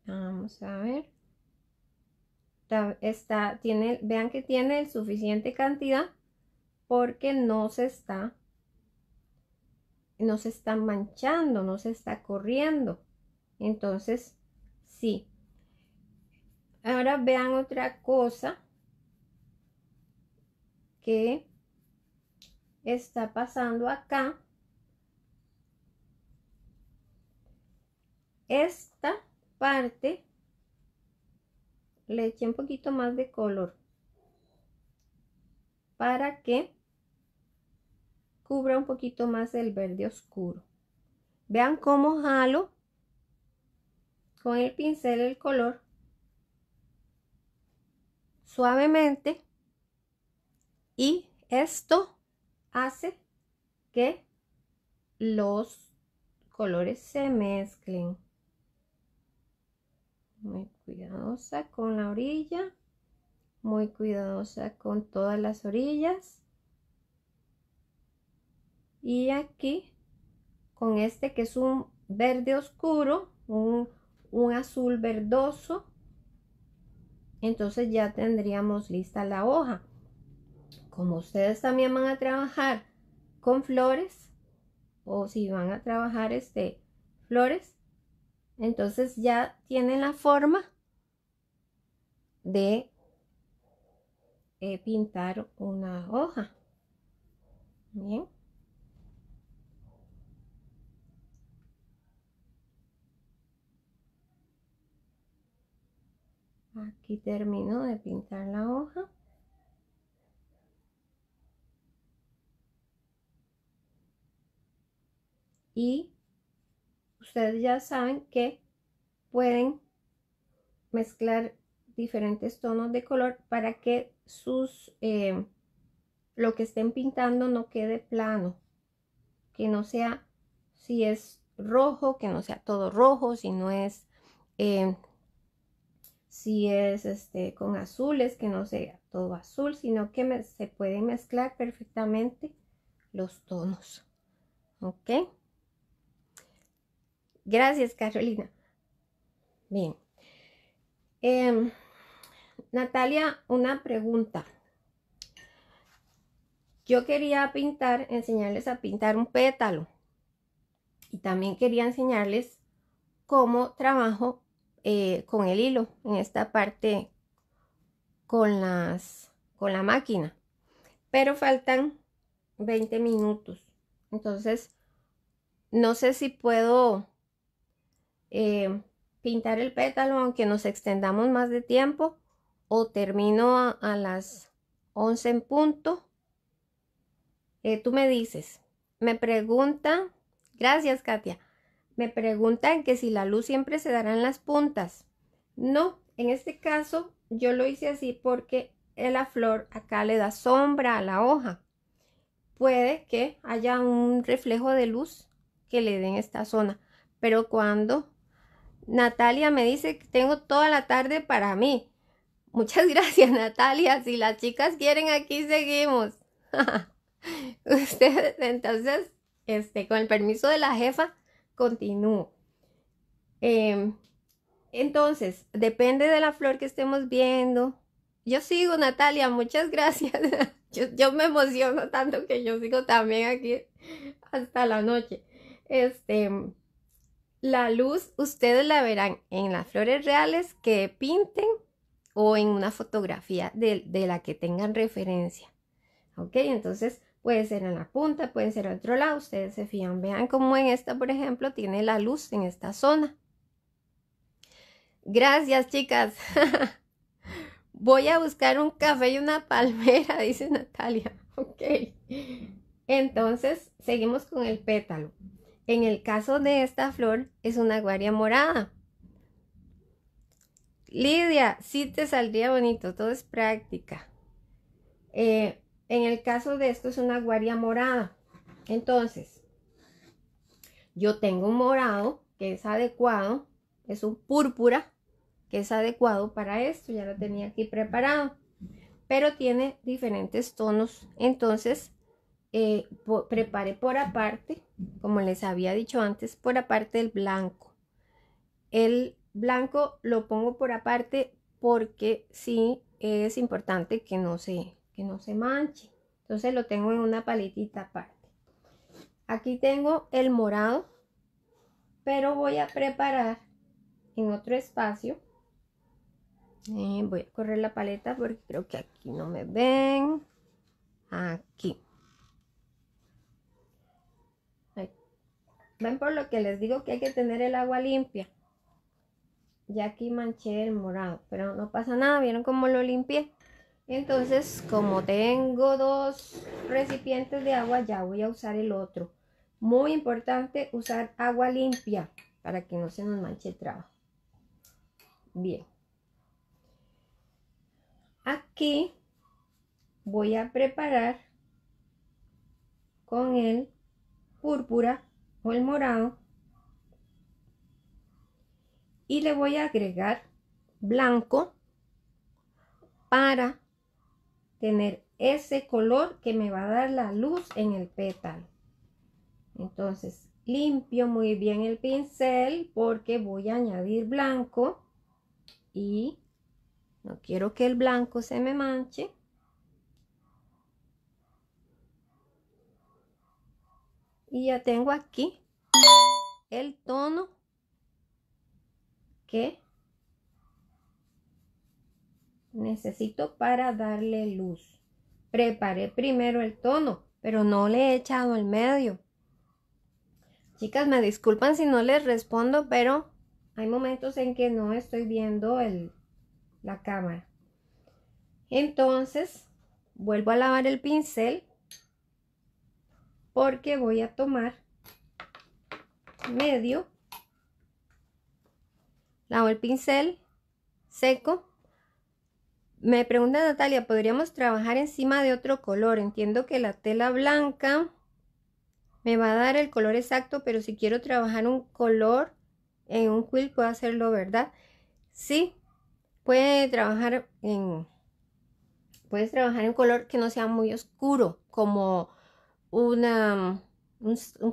[SPEAKER 1] Vamos a ver. Está, tiene, vean que tiene suficiente cantidad porque no se está, no se está manchando, no se está corriendo. Entonces, sí. Ahora vean otra cosa que está pasando acá. Esta parte le eché un poquito más de color para que cubra un poquito más el verde oscuro. Vean cómo jalo con el pincel el color suavemente y esto hace que los colores se mezclen. Muy cuidadosa con la orilla. Muy cuidadosa con todas las orillas. Y aquí, con este que es un verde oscuro, un, un azul verdoso, entonces ya tendríamos lista la hoja como ustedes también van a trabajar con flores, o si van a trabajar este, flores, entonces ya tienen la forma de eh, pintar una hoja. Bien. Aquí termino de pintar la hoja. y ustedes ya saben que pueden mezclar diferentes tonos de color para que sus eh, lo que estén pintando no quede plano que no sea si es rojo que no sea todo rojo si no es eh, si es este con azules que no sea todo azul sino que se pueden mezclar perfectamente los tonos ok Gracias, Carolina. Bien. Em, Natalia, una pregunta. Yo quería pintar, enseñarles a pintar un pétalo. Y también quería enseñarles cómo trabajo eh, con el hilo en esta parte con, las, con la máquina. Pero faltan 20 minutos. Entonces, no sé si puedo eh, pintar el pétalo aunque nos extendamos más de tiempo o termino a, las 11 en punto. Eh, tú me dices, me pregunta, gracias Katia, me preguntan que si la luz siempre se dará en las puntas. No, en este caso yo lo hice así porque la flor acá le da sombra a la hoja. Puede que haya un reflejo de luz que le den esta zona, pero cuando Natalia me dice que tengo toda la tarde para mí. Muchas gracias, Natalia. Si las chicas quieren, aquí seguimos. Ustedes, entonces, este, con el permiso de la jefa, continúo. Em, entonces, depende de la flor que estemos viendo. Yo sigo, Natalia, muchas gracias. yo, yo, me emociono tanto que yo sigo también aquí hasta la noche. Este, la luz ustedes la verán en las flores reales que pinten o en una fotografía de, la que tengan referencia. ¿Ok? Entonces puede ser en la punta, puede ser en otro lado, ustedes se fijan. Vean cómo en esta, por ejemplo, tiene la luz en esta zona. Gracias, chicas. Voy a buscar un café y una palmera, dice Natalia. Ok. Entonces, seguimos con el pétalo. En el caso de esta flor es una guaria morada. Lidia, sí te saldría bonito, todo es práctica. Eh, en el caso de esto es una guaria morada. Entonces, yo tengo un morado que es adecuado, es un púrpura que es adecuado para esto, ya lo tenía aquí preparado, pero tiene diferentes tonos, entonces eh, por, preparé por aparte, como les había dicho antes, por aparte el blanco. El blanco lo pongo por aparte porque sí es importante que no se, que no se manche. Entonces lo tengo en una paletita aparte. Aquí tengo el morado, pero voy a preparar en otro espacio. Eh, voy a correr la paleta porque creo que aquí no me ven. Aquí. Ven por lo que les digo que hay que tener el agua limpia. Ya aquí manché el morado, pero no pasa nada, ¿vieron cómo lo limpié? Entonces, como tengo dos recipientes de agua, ya voy a usar el otro. Muy importante usar agua limpia para que no se nos manche el trabajo. Bien. Aquí voy a preparar con el púrpura o el morado y le voy a agregar blanco para tener ese color que me va a dar la luz en el pétalo entonces limpio muy bien el pincel porque voy a añadir blanco y no quiero que el blanco se me manche y ya tengo aquí el tono que necesito para darle luz. Preparé primero el tono, pero no le he echado el medio. Chicas, me disculpan si no les respondo, pero hay momentos en que no estoy viendo el, la cámara. Entonces, vuelvo a lavar el pincel porque voy a tomar medio, lavo el pincel seco. Me pregunta Natalia, ¿podríamos trabajar encima de otro color? Entiendo que la tela blanca me va a dar el color exacto, pero si quiero trabajar un color en un quilt puedo hacerlo, ¿verdad? Sí, puede trabajar en, puedes trabajar en color que no sea muy oscuro, como un,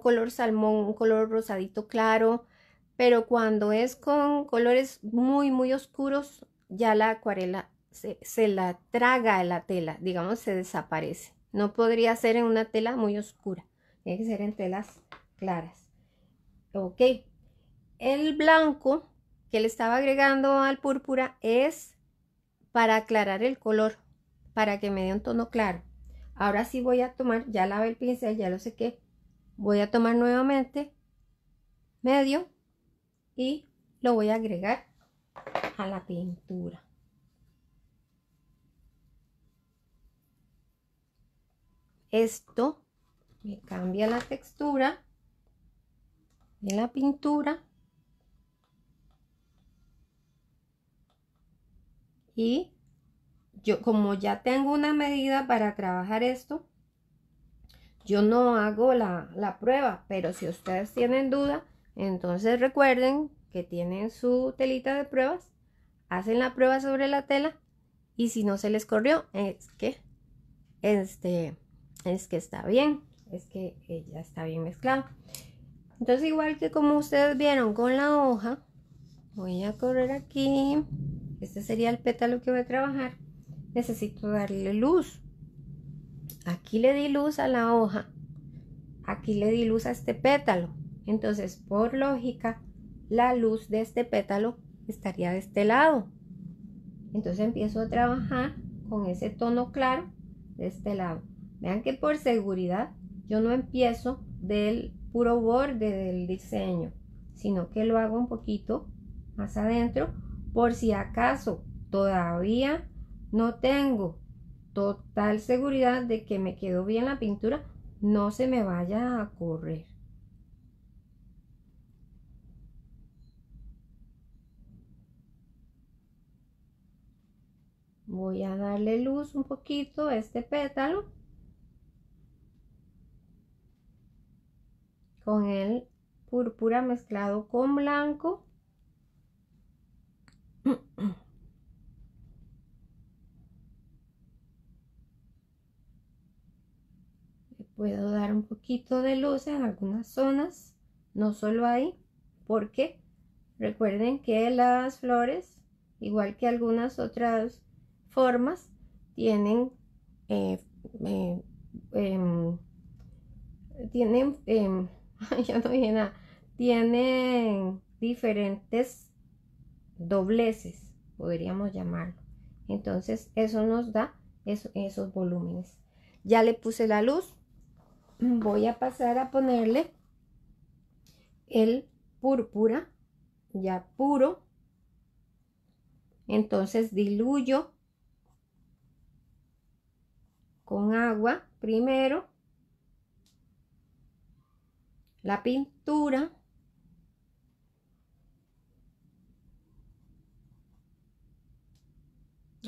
[SPEAKER 1] color salmón, un color rosadito claro, pero cuando es con colores muy, muy oscuros, ya la acuarela se, la traga la tela, digamos, se desaparece. No podría ser en una tela muy oscura, tiene que ser en telas claras. Ok, el blanco que le estaba agregando al púrpura es para aclarar el color, para que me dé un tono claro. Ahora sí voy a tomar, ya lavé el pincel, ya lo sé que Voy a tomar nuevamente medio y lo voy a agregar a la pintura. Esto me cambia la textura de la pintura y yo como ya tengo una medida para trabajar esto, yo no hago la, prueba, pero si ustedes tienen duda, entonces recuerden que tienen su telita de pruebas, hacen la prueba sobre la tela y si no se les corrió, es que, este, es que está bien, es que eh, ya está bien mezclado. Entonces igual que como ustedes vieron con la hoja, voy a correr aquí, este sería el pétalo que voy a trabajar necesito darle luz. Aquí le di luz a la hoja, aquí le di luz a este pétalo. Entonces, por lógica, la luz de este pétalo estaría de este lado. Entonces empiezo a trabajar con ese tono claro de este lado. Vean que por seguridad yo no empiezo del puro borde del diseño, sino que lo hago un poquito más adentro por si acaso todavía no tengo total seguridad de que me quedó bien la pintura, no se me vaya a correr. Voy a darle luz un poquito a este pétalo. Con el púrpura mezclado con blanco. puedo dar un poquito de luz en algunas zonas, no solo ahí, porque recuerden que las flores, igual que algunas otras formas, tienen, eh, em, em, tienen, em, ya no dije nada, tienen diferentes dobleces, podríamos llamarlo. Entonces eso nos da esos volúmenes. Ya le puse la luz, voy a pasar a ponerle el púrpura ya puro entonces diluyo con agua primero la pintura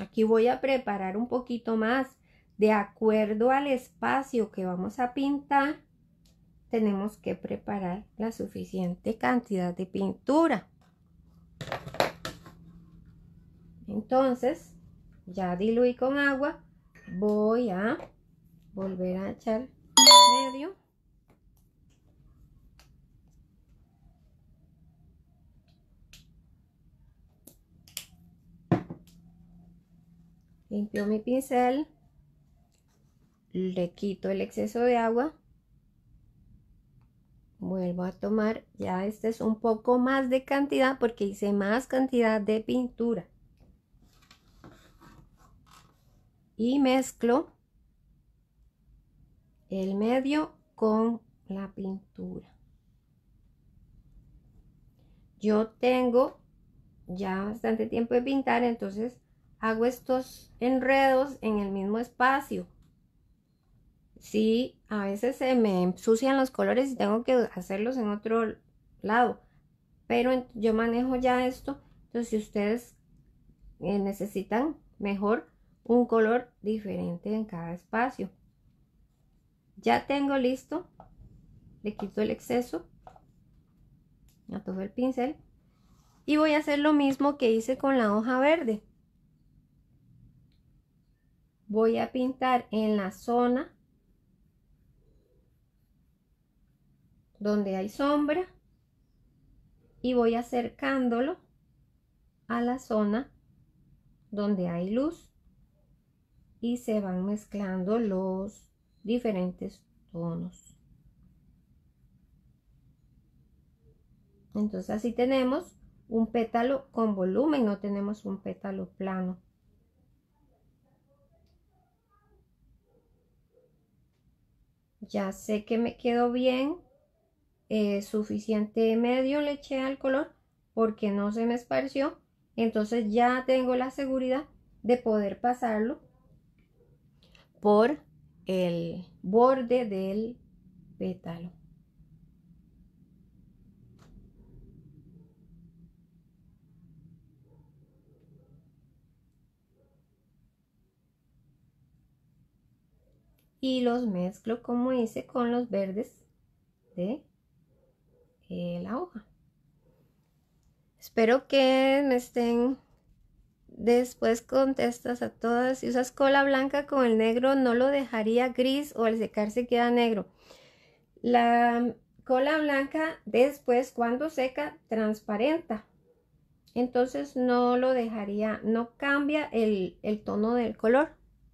[SPEAKER 1] aquí voy a preparar un poquito más de acuerdo al espacio que vamos a pintar, tenemos que preparar la suficiente cantidad de pintura. Entonces, ya diluí con agua, voy a volver a echar medio. Limpio mi pincel le quito el exceso de agua vuelvo a tomar ya este es un poco más de cantidad porque hice más cantidad de pintura y mezclo el medio con la pintura yo tengo ya bastante tiempo de pintar entonces hago estos enredos en el mismo espacio sí, a veces se me ensucian los colores y tengo que hacerlos en otro lado. Pero yo manejo ya esto. Entonces, si ustedes eh, necesitan mejor un color diferente en cada espacio. Ya tengo listo. Le quito el exceso. toco el pincel. Y voy a hacer lo mismo que hice con la hoja verde. Voy a pintar en la zona donde hay sombra y voy acercándolo a la zona donde hay luz y se van mezclando los diferentes tonos. Entonces así tenemos un pétalo con volumen, no tenemos un pétalo plano. Ya sé que me quedó bien eh, suficiente medio le al color porque no se me esparció. Entonces ya tengo la seguridad de poder pasarlo por el borde del pétalo. Y los mezclo como hice con los verdes de eh, la hoja. Espero que me estén Después contestas a todas. Si usas cola blanca con el negro, no lo dejaría gris o al secarse queda negro. La cola blanca después cuando seca transparenta. Entonces no lo dejaría, no cambia el, el tono del color.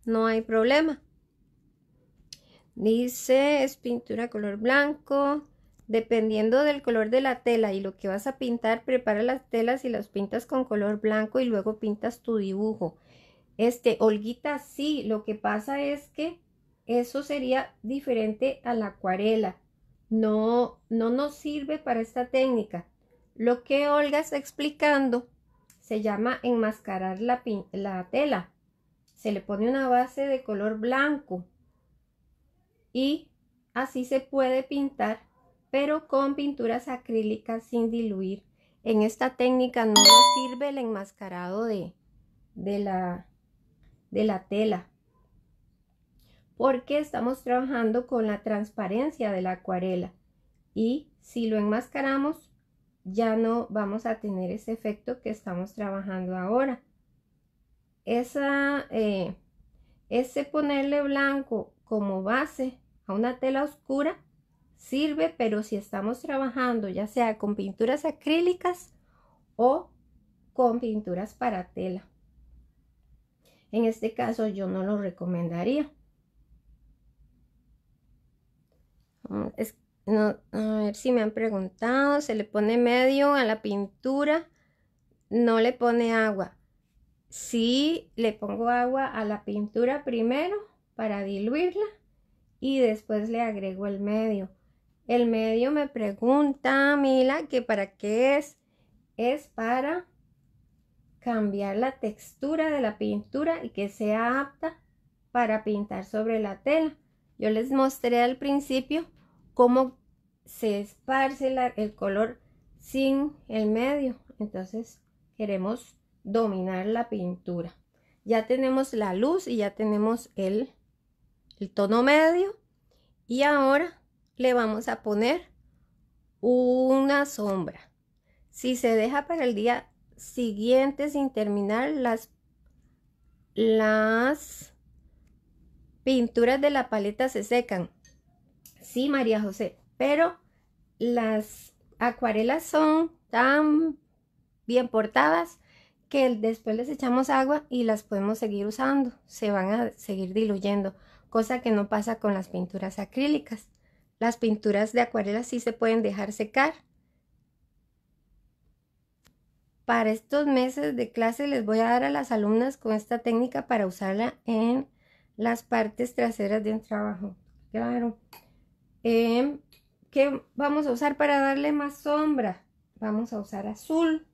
[SPEAKER 1] No hay problema. Dice, es pintura color blanco. Dependiendo del color de la tela y lo que vas a pintar, prepara las telas y las pintas con color blanco y luego pintas tu dibujo. Este, Olguita, sí, lo que pasa es que eso sería diferente a la acuarela. No, no nos sirve para esta técnica. Lo que Olga está explicando se llama enmascarar la, la tela. Se le pone una base de color blanco y así se puede pintar pero con pinturas acrílicas sin diluir. En esta técnica no sirve el enmascarado de, la, de la tela, porque estamos trabajando con la transparencia de la acuarela y si lo enmascaramos ya no vamos a tener ese efecto que estamos trabajando ahora. Esa, eh, ese ponerle blanco como base a una tela oscura sirve, pero si estamos trabajando ya sea con pinturas acrílicas o con pinturas para tela. En este caso yo no lo recomendaría. Mm, a ver si me han preguntado, se le pone medio a la pintura, no le pone agua. Sí, le pongo agua a la pintura primero para diluirla y después le agrego el medio el medio me pregunta, Mila, que para qué es. Es para cambiar la textura de la pintura y que sea apta para pintar sobre la tela. Yo les mostré al principio cómo se esparce el color sin el medio. Entonces queremos dominar la pintura. Ya tenemos la luz y ya tenemos el tono medio. Y ahora le vamos a poner una sombra. Si se deja para el día siguiente sin terminar las, las pinturas de la paleta se secan. Sí, María José, pero las acuarelas son tan bien portadas que después les echamos agua y las podemos seguir usando. Se van a seguir diluyendo, cosa que no pasa con las pinturas acrílicas. Las pinturas de acuarela sí se pueden dejar secar. Para estos meses de clase les voy a dar a las alumnas con esta técnica para usarla en las partes traseras de un trabajo. Claro. Em, ¿Qué vamos a usar para darle más sombra? Vamos a usar azul.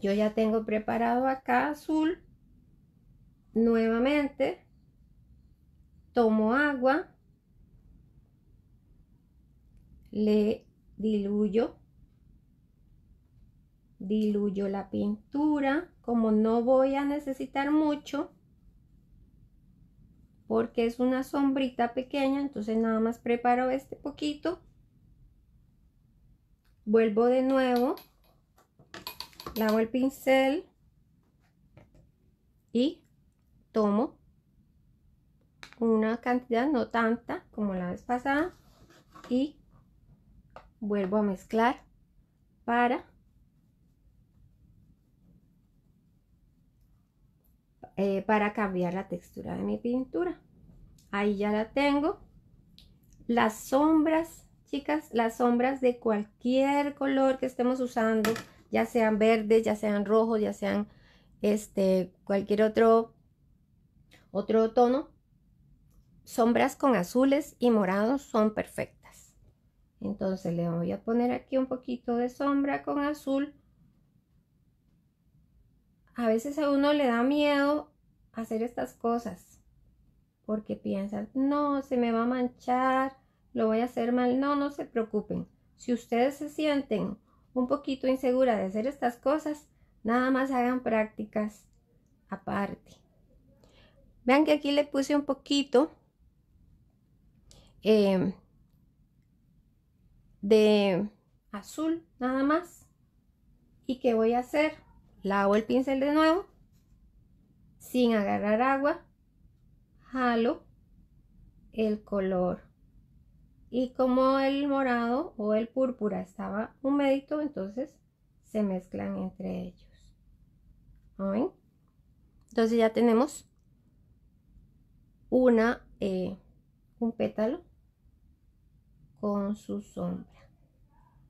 [SPEAKER 1] Yo ya tengo preparado acá azul. Nuevamente, tomo agua le diluyo diluyo la pintura como no voy a necesitar mucho porque es una sombrita pequeña entonces nada más preparo este poquito vuelvo de nuevo lavo el pincel y tomo una cantidad no tanta como la vez pasada y vuelvo a mezclar para eh, para cambiar la textura de mi pintura ahí ya la tengo las sombras chicas las sombras de cualquier color que estemos usando ya sean verdes ya sean rojos ya sean este cualquier otro otro tono sombras con azules y morados son perfectas. Entonces le voy a poner aquí un poquito de sombra con azul. A veces a uno le da miedo hacer estas cosas porque piensan, no, se me va a manchar, lo voy a hacer mal. No, no se preocupen. Si ustedes se sienten un poquito inseguras de hacer estas cosas, nada más hagan prácticas aparte. Vean que aquí le puse un poquito. Eh, de azul nada más. ¿Y que voy a hacer? Lavo el pincel de nuevo, sin agarrar agua, jalo el color. Y como el morado o el púrpura estaba humedito, entonces se mezclan entre ellos. Entonces ya tenemos una, eh, un pétalo con su sombra.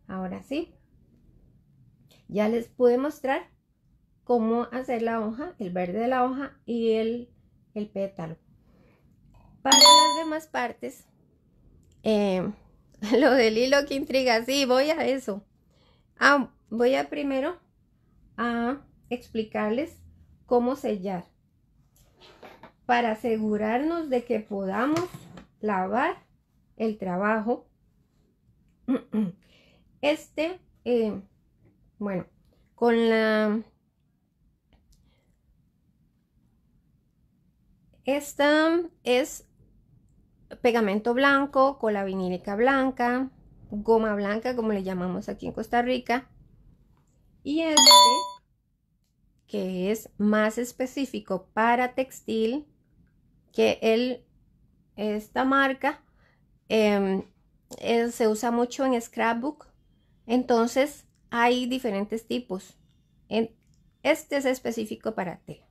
[SPEAKER 1] Ahora sí, ya les pude mostrar cómo hacer la hoja, el verde de la hoja y el, el pétalo. Para las demás partes, eh, lo del hilo que intriga, sí, voy a eso. Ah, voy a primero a explicarles cómo sellar. Para asegurarnos de que podamos lavar el trabajo Este, eh, bueno, con la... Esta es pegamento blanco, cola vinílica blanca, goma blanca, como le llamamos aquí en Costa Rica. Y este, que es más específico para textil, que el, esta marca eh, eh, se usa mucho en scrapbook. Entonces hay diferentes tipos. Este es específico para tela.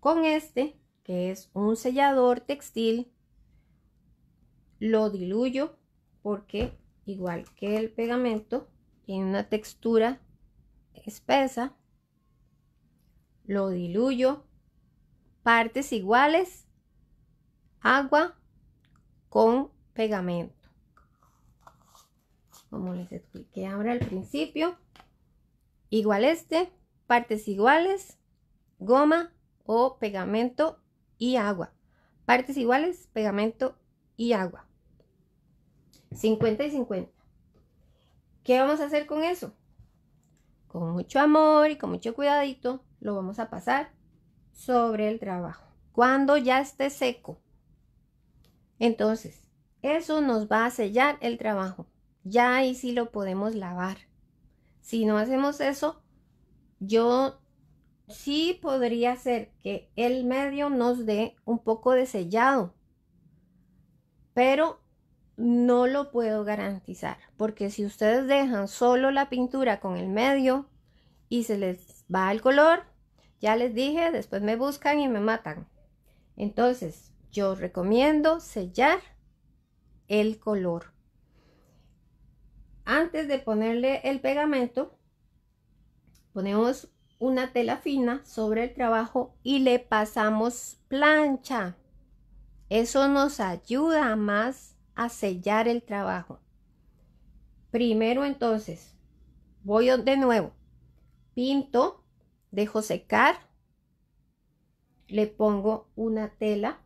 [SPEAKER 1] Con este, que es un sellador textil, lo diluyo porque igual que el pegamento, tiene una textura espesa. Lo diluyo partes iguales, agua con pegamento como les expliqué ahora al principio. Igual este, partes iguales, goma o pegamento y agua. Partes iguales, pegamento y agua. 50 y 50. ¿Qué vamos a hacer con eso? Con mucho amor y con mucho cuidadito lo vamos a pasar sobre el trabajo. Cuando ya esté seco. Entonces, eso nos va a sellar el trabajo ya ahí sí lo podemos lavar. Si no hacemos eso, yo sí podría ser que el medio nos dé un poco de sellado, pero no lo puedo garantizar, porque si ustedes dejan solo la pintura con el medio y se les va el color, ya les dije, después me buscan y me matan. Entonces, yo recomiendo sellar el color. Antes de ponerle el pegamento, ponemos una tela fina sobre el trabajo y le pasamos plancha. Eso nos ayuda más a sellar el trabajo. Primero entonces, voy de nuevo, pinto, dejo secar, le pongo una tela,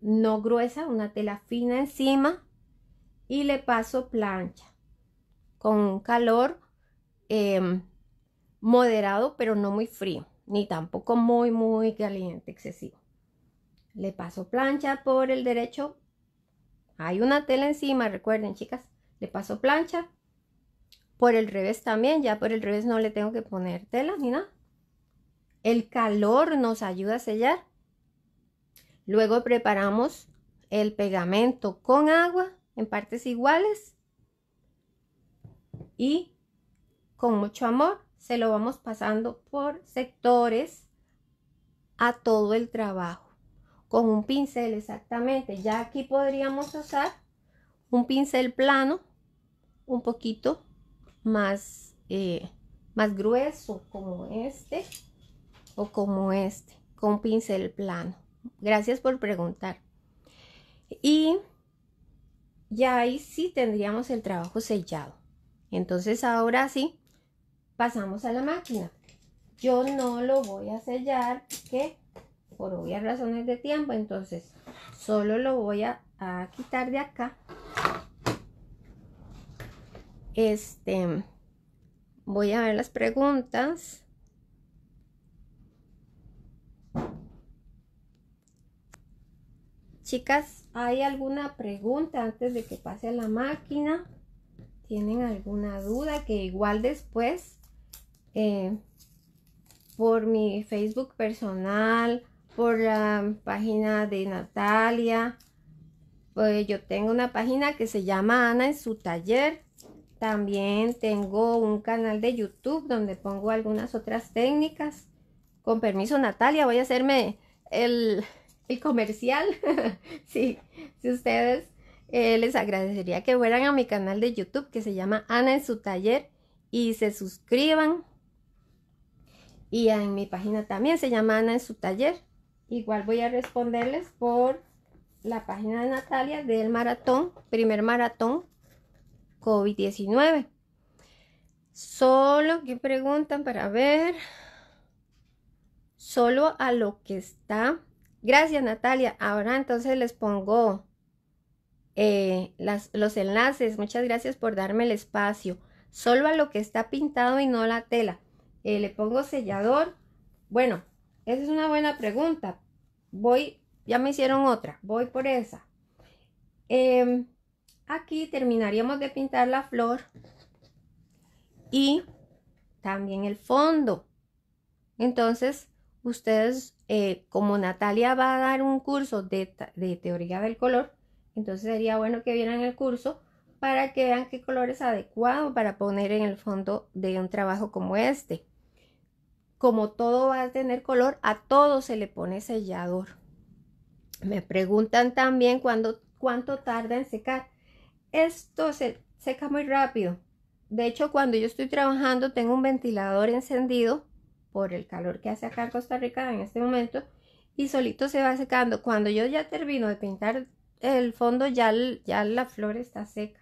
[SPEAKER 1] no gruesa, una tela fina encima y le paso plancha con un calor em, moderado, pero no muy frío, ni tampoco muy, muy caliente, excesivo. Le paso plancha por el derecho. Hay una tela encima, recuerden, chicas. Le paso plancha por el revés también, ya por el revés no le tengo que poner tela ni nada. El calor nos ayuda a sellar. Luego preparamos el pegamento con agua en partes iguales y con mucho amor se lo vamos pasando por sectores a todo el trabajo. Con un pincel exactamente. Ya aquí podríamos usar un pincel plano, un poquito más, eh, más grueso como este o como este, con pincel plano. Gracias por preguntar. Y ya ahí sí tendríamos el trabajo sellado. Entonces ahora sí, pasamos a la máquina. Yo no lo voy a sellar que por obvias razones de tiempo, entonces solo lo voy a, a quitar de acá. Este, voy a ver las preguntas. Chicas, ¿hay alguna pregunta antes de que pase a la máquina? tienen alguna duda, que igual después eh, por mi Facebook personal, por la página de Natalia, pues yo tengo una página que se llama Ana en su taller. También tengo un canal de YouTube donde pongo algunas otras técnicas. Con permiso, Natalia, voy a hacerme el, el comercial. sí, si ustedes eh, les agradecería que fueran a mi canal de YouTube que se llama Ana en su taller y se suscriban. Y en mi página también se llama Ana en su taller. Igual voy a responderles por la página de Natalia del maratón, primer maratón COVID-19. Solo que preguntan para ver. Solo a lo que está. Gracias Natalia. Ahora entonces les pongo eh, las, los enlaces. Muchas gracias por darme el espacio. Solo a lo que está pintado y no la tela. Eh, le pongo sellador. Bueno, esa es una buena pregunta. Voy, ya me hicieron otra. Voy por esa. Em, aquí terminaríamos de pintar la flor y también el fondo. Entonces, ustedes, eh, como Natalia va a dar un curso de teoría del color, entonces sería bueno que vieran el curso para que vean qué color es adecuado para poner en el fondo de un trabajo como este. Como todo va a tener color, a todo se le pone sellador. Me preguntan también cuánto tarda en secar. Esto se seca muy rápido. De hecho, cuando yo estoy trabajando, tengo un ventilador encendido por el calor que hace acá en Costa Rica en este momento y solito se va secando. Cuando yo ya termino de pintar el fondo ya, la flor está seca.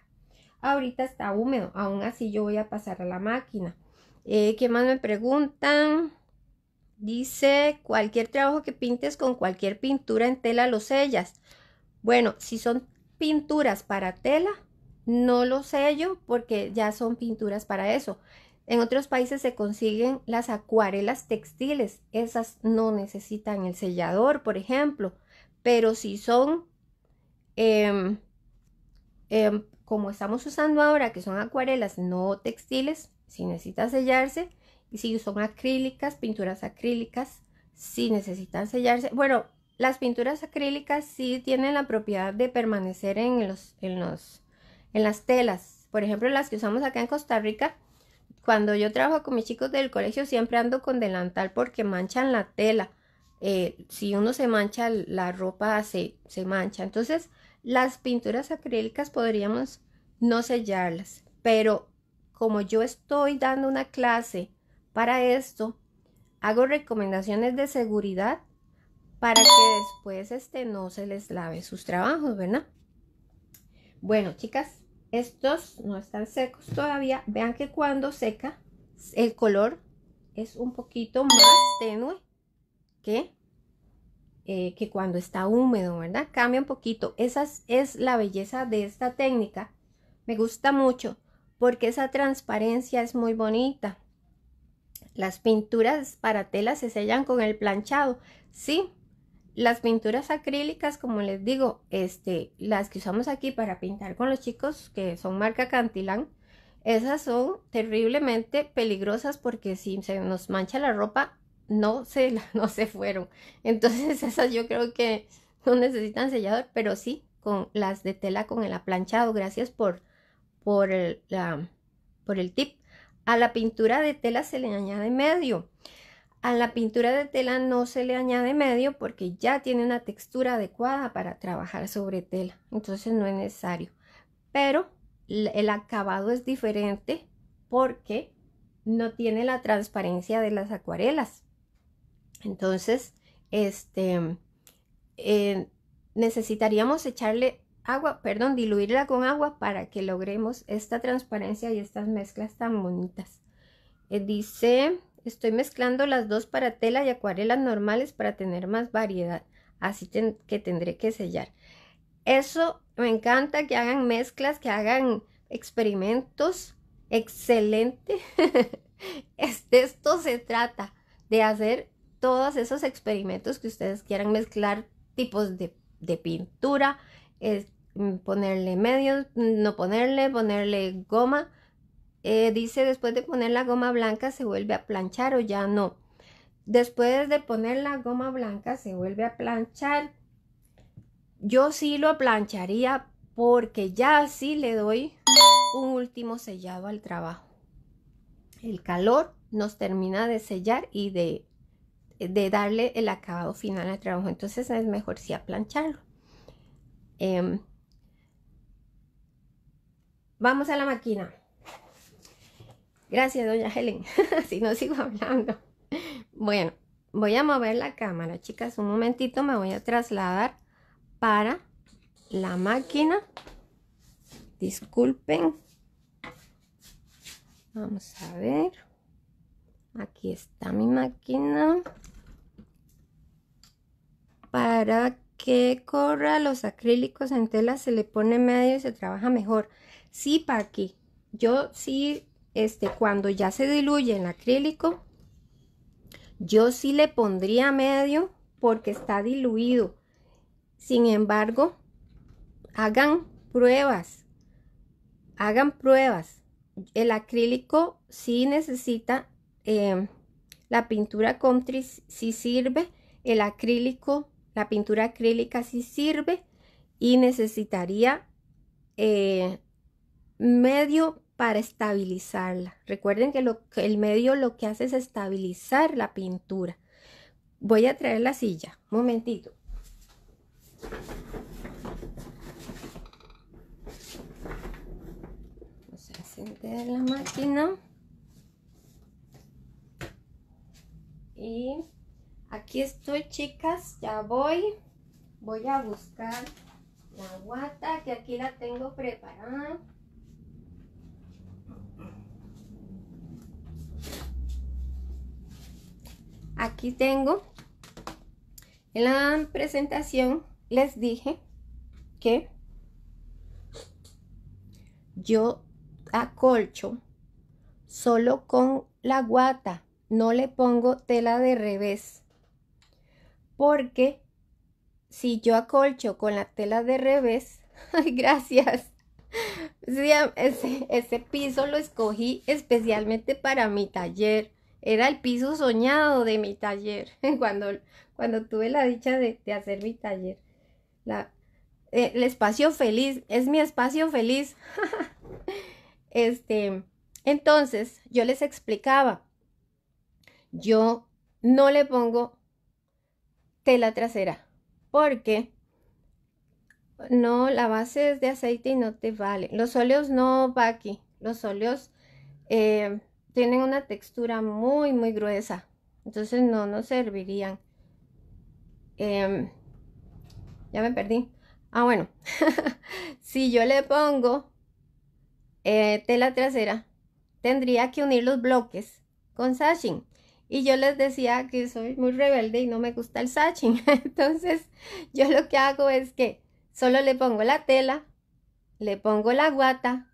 [SPEAKER 1] Ahorita está húmedo, aún así yo voy a pasar a la máquina. Eh, ¿Qué más me preguntan? Dice, cualquier trabajo que pintes con cualquier pintura en tela lo sellas. Bueno, si son pinturas para tela, no lo sello porque ya son pinturas para eso. En otros países se consiguen las acuarelas textiles. Esas no necesitan el sellador, por ejemplo. Pero si son Em, em, como estamos usando ahora, que son acuarelas, no textiles, si necesita sellarse, y si son acrílicas, pinturas acrílicas, si necesitan sellarse, bueno, las pinturas acrílicas sí tienen la propiedad de permanecer en, los, en, los, en las telas. Por ejemplo, las que usamos acá en Costa Rica, cuando yo trabajo con mis chicos del colegio siempre ando con delantal porque manchan la tela. Eh, si uno se mancha la ropa, se, se mancha. Entonces, las pinturas acrílicas podríamos no sellarlas, pero como yo estoy dando una clase para esto, hago recomendaciones de seguridad para que después este, no se les lave sus trabajos, ¿verdad? Bueno, chicas, estos no están secos todavía. Vean que cuando seca, el color es un poquito más tenue que eh, que cuando está húmedo, ¿verdad? Cambia un poquito. Esa es, la belleza de esta técnica. Me gusta mucho porque esa transparencia es muy bonita. Las pinturas para tela se sellan con el planchado. Sí, las pinturas acrílicas, como les digo, este, las que usamos aquí para pintar con los chicos que son marca Cantilán, esas son terriblemente peligrosas porque si se nos mancha la ropa, no se, no se fueron. Entonces esas yo creo que no necesitan sellador, pero sí con las de tela con el aplanchado. Gracias por, por, por el tip. A la pintura de tela se le añade medio. A la pintura de tela no se le añade medio porque ya tiene una textura adecuada para trabajar sobre tela. Entonces no es necesario. Pero el acabado es diferente porque no tiene la transparencia de las acuarelas. Entonces, este, eh, necesitaríamos echarle agua, perdón, diluirla con agua para que logremos esta transparencia y estas mezclas tan bonitas. Eh, dice, estoy mezclando las dos para tela y acuarelas normales para tener más variedad, así que tendré que sellar. Eso me encanta que hagan mezclas, que hagan experimentos. Excelente. Este, esto se trata, de hacer todos esos experimentos que ustedes quieran mezclar, tipos de, pintura, mm, ponerle medios, no ponerle, ponerle goma. Eh, dice después de poner la goma blanca se vuelve a planchar o ya no. Después de poner la goma blanca se vuelve a planchar. Yo sí lo plancharía porque ya así le doy un último sellado al trabajo. El calor nos termina de sellar y de de darle el acabado final al trabajo. Entonces es mejor si a plancharlo em, vamos a la máquina. Gracias, doña Helen. si no sigo hablando. Bueno, voy a mover la cámara, chicas. Un momentito me voy a trasladar para la máquina. Disculpen. Vamos a ver. Aquí está mi máquina para que corra los acrílicos en tela se le pone medio y se trabaja mejor. Sí, Paqui, yo sí, este, cuando ya se diluye el acrílico, yo sí le pondría medio porque está diluido. Sin embargo, hagan pruebas, hagan pruebas. El acrílico sí necesita, em, la pintura country sí sirve, el acrílico la pintura acrílica sí sirve y necesitaría eh, medio para estabilizarla. Recuerden que, lo, el medio lo que hace es estabilizar la pintura. Voy a traer la silla, Un momentito. Vamos a encender la máquina. Y Aquí estoy, chicas. Ya voy. Voy a buscar la guata que aquí la tengo preparada. Aquí tengo. En la presentación les dije que yo acolcho solo con la guata. No le pongo tela de revés porque si yo acolcho con la tela de revés, ay, gracias. ese, piso lo escogí especialmente para mi taller. Era el piso soñado de mi taller, cuando, cuando tuve la dicha de, hacer mi taller. Eh, el espacio feliz, es mi espacio feliz. este, entonces, yo les explicaba, yo no le pongo tela trasera, porque no, la base es de aceite y no te vale. Los óleos no va aquí, los óleos eh, tienen una textura muy, muy gruesa, entonces no nos servirían. Em, ya me perdí. Ah, bueno, si yo le pongo eh, tela trasera, tendría que unir los bloques con sashing. Y yo les decía que soy muy rebelde y no me gusta el sachin. Entonces, yo lo que hago es que solo le pongo la tela, le pongo la guata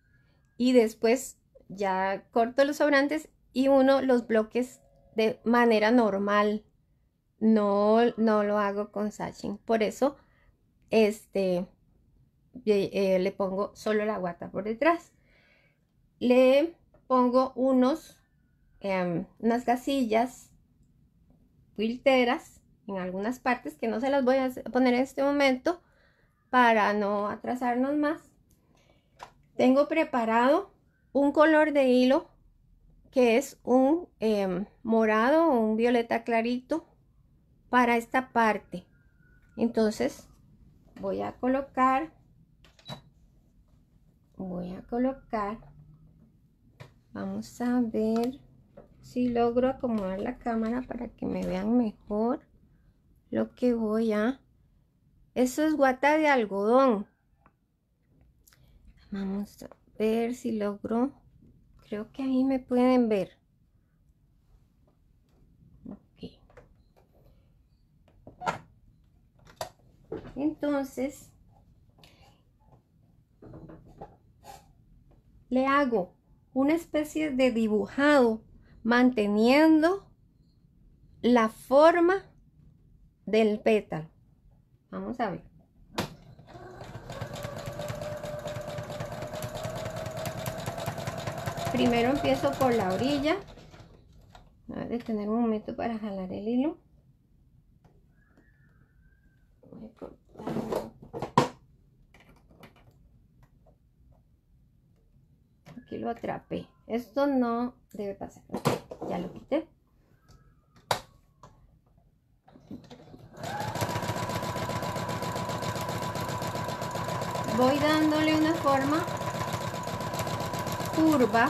[SPEAKER 1] y después ya corto los sobrantes y uno los bloques de manera normal. No, no lo hago con sachin. Por eso, este, eh, le pongo solo la guata por detrás. Le pongo unos Em, unas casillas filteras en algunas partes que no se las voy a poner en este momento para no atrasarnos más. Tengo preparado un color de hilo que es un em, morado o un violeta clarito para esta parte. Entonces voy a colocar, voy a colocar, vamos a ver si logro acomodar la cámara para que me vean mejor lo que voy a eso es guata de algodón vamos a ver si logro creo que ahí me pueden ver ok entonces le hago una especie de dibujado manteniendo la forma del pétalo. Vamos a ver. Primero empiezo por la orilla. Voy a detener un momento para jalar el hilo. Aquí lo atrapé. Esto no debe pasar. Voy dándole una forma curva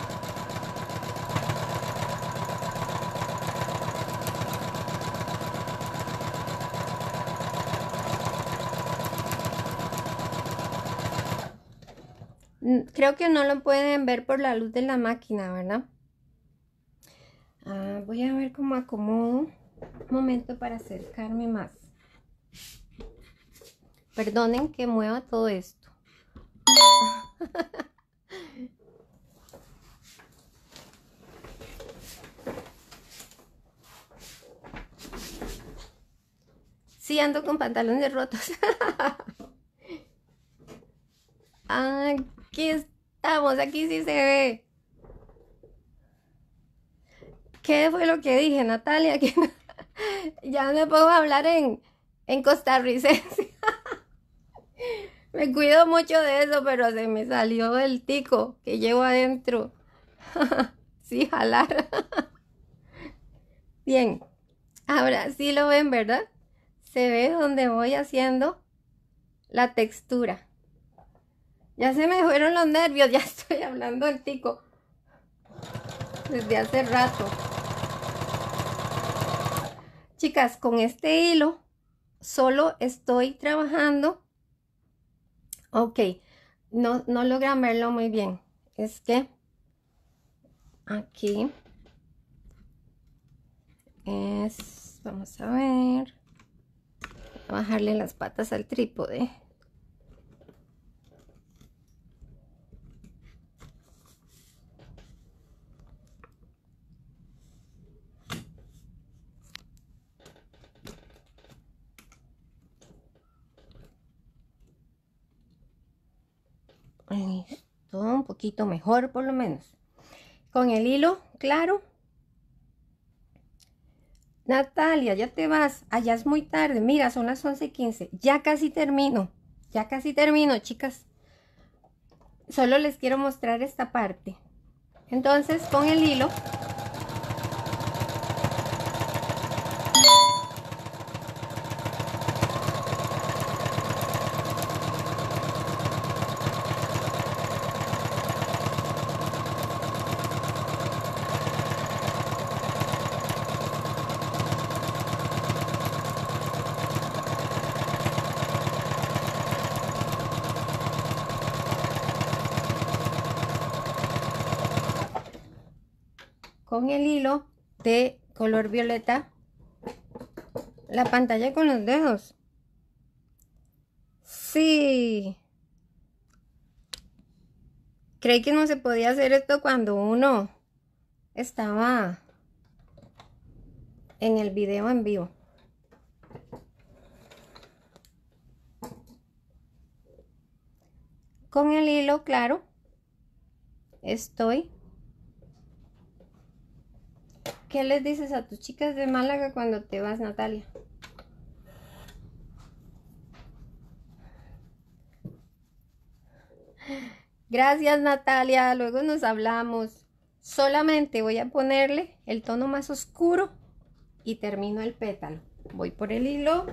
[SPEAKER 1] creo que no lo pueden ver por la luz de la máquina, ¿verdad? Ah, voy a ver cómo acomodo. Un momento para acercarme más. Perdonen que mueva todo esto. Sí, ando con pantalones rotos. Aquí estamos, aquí sí se ve. ¿Qué fue lo que dije, Natalia? Que ya no puedo hablar en, en costarricense. me cuido mucho de eso, pero se me salió el tico que llevo adentro. sí, jalar. Bien, ahora sí lo ven, ¿verdad? Se ve donde voy haciendo la textura. Ya se me fueron los nervios, ya estoy hablando el tico desde hace rato. Chicas, con este hilo solo estoy trabajando. Ok, no, no logran verlo muy bien. Es que aquí es, vamos a ver, bajarle las patas al trípode. todo un poquito mejor por lo menos. Con el hilo claro. Natalia, ya te vas. Allá ah, es muy tarde. Mira, son las 11:15. Ya casi termino. Ya casi termino, chicas. Solo les quiero mostrar esta parte. Entonces, con el hilo con el hilo de color violeta la pantalla con los dedos. Sí. Creí que no se podía hacer esto cuando uno estaba en el video en vivo. Con el hilo, claro, estoy ¿Qué les dices a tus chicas de Málaga cuando te vas, Natalia? Gracias, Natalia. Luego nos hablamos. Solamente voy a ponerle el tono más oscuro y termino el pétalo. Voy por el hilo.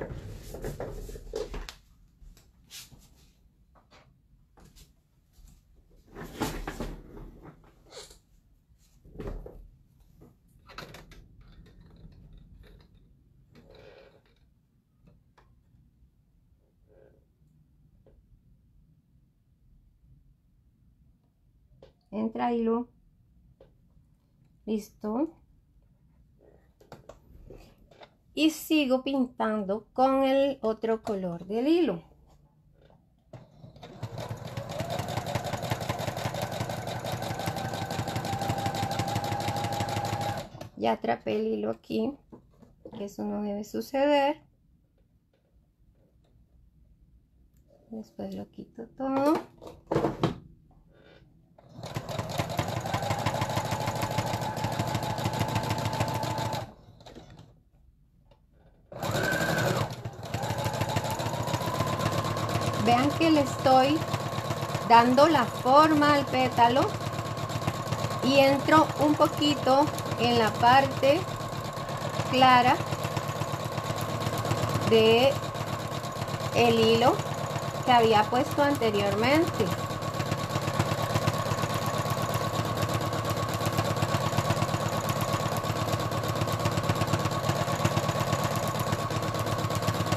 [SPEAKER 1] entra hilo listo y sigo pintando con el otro color del hilo ya atrapé el hilo aquí que eso no debe suceder después lo quito todo le estoy dando la forma al pétalo y entro un poquito en la parte clara de el hilo que había puesto anteriormente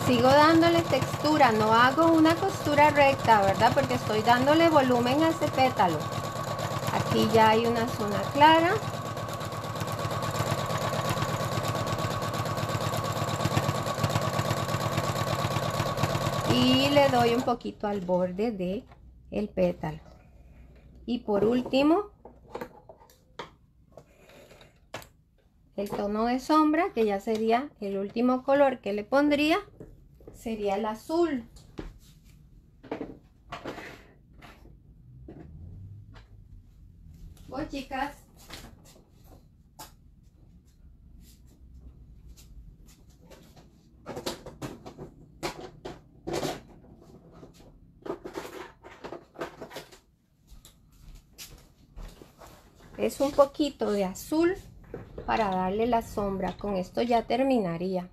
[SPEAKER 1] sigo dándole textura, no hago una costura recta, ¿verdad? Porque estoy dándole volumen a ese pétalo. Aquí ya hay una zona clara. Y le doy un poquito al borde de el pétalo. Y por último, el tono de sombra, que ya sería el último color que le pondría sería el azul. Voy chicas. es un poquito de azul para darle la sombra. Con esto ya terminaría.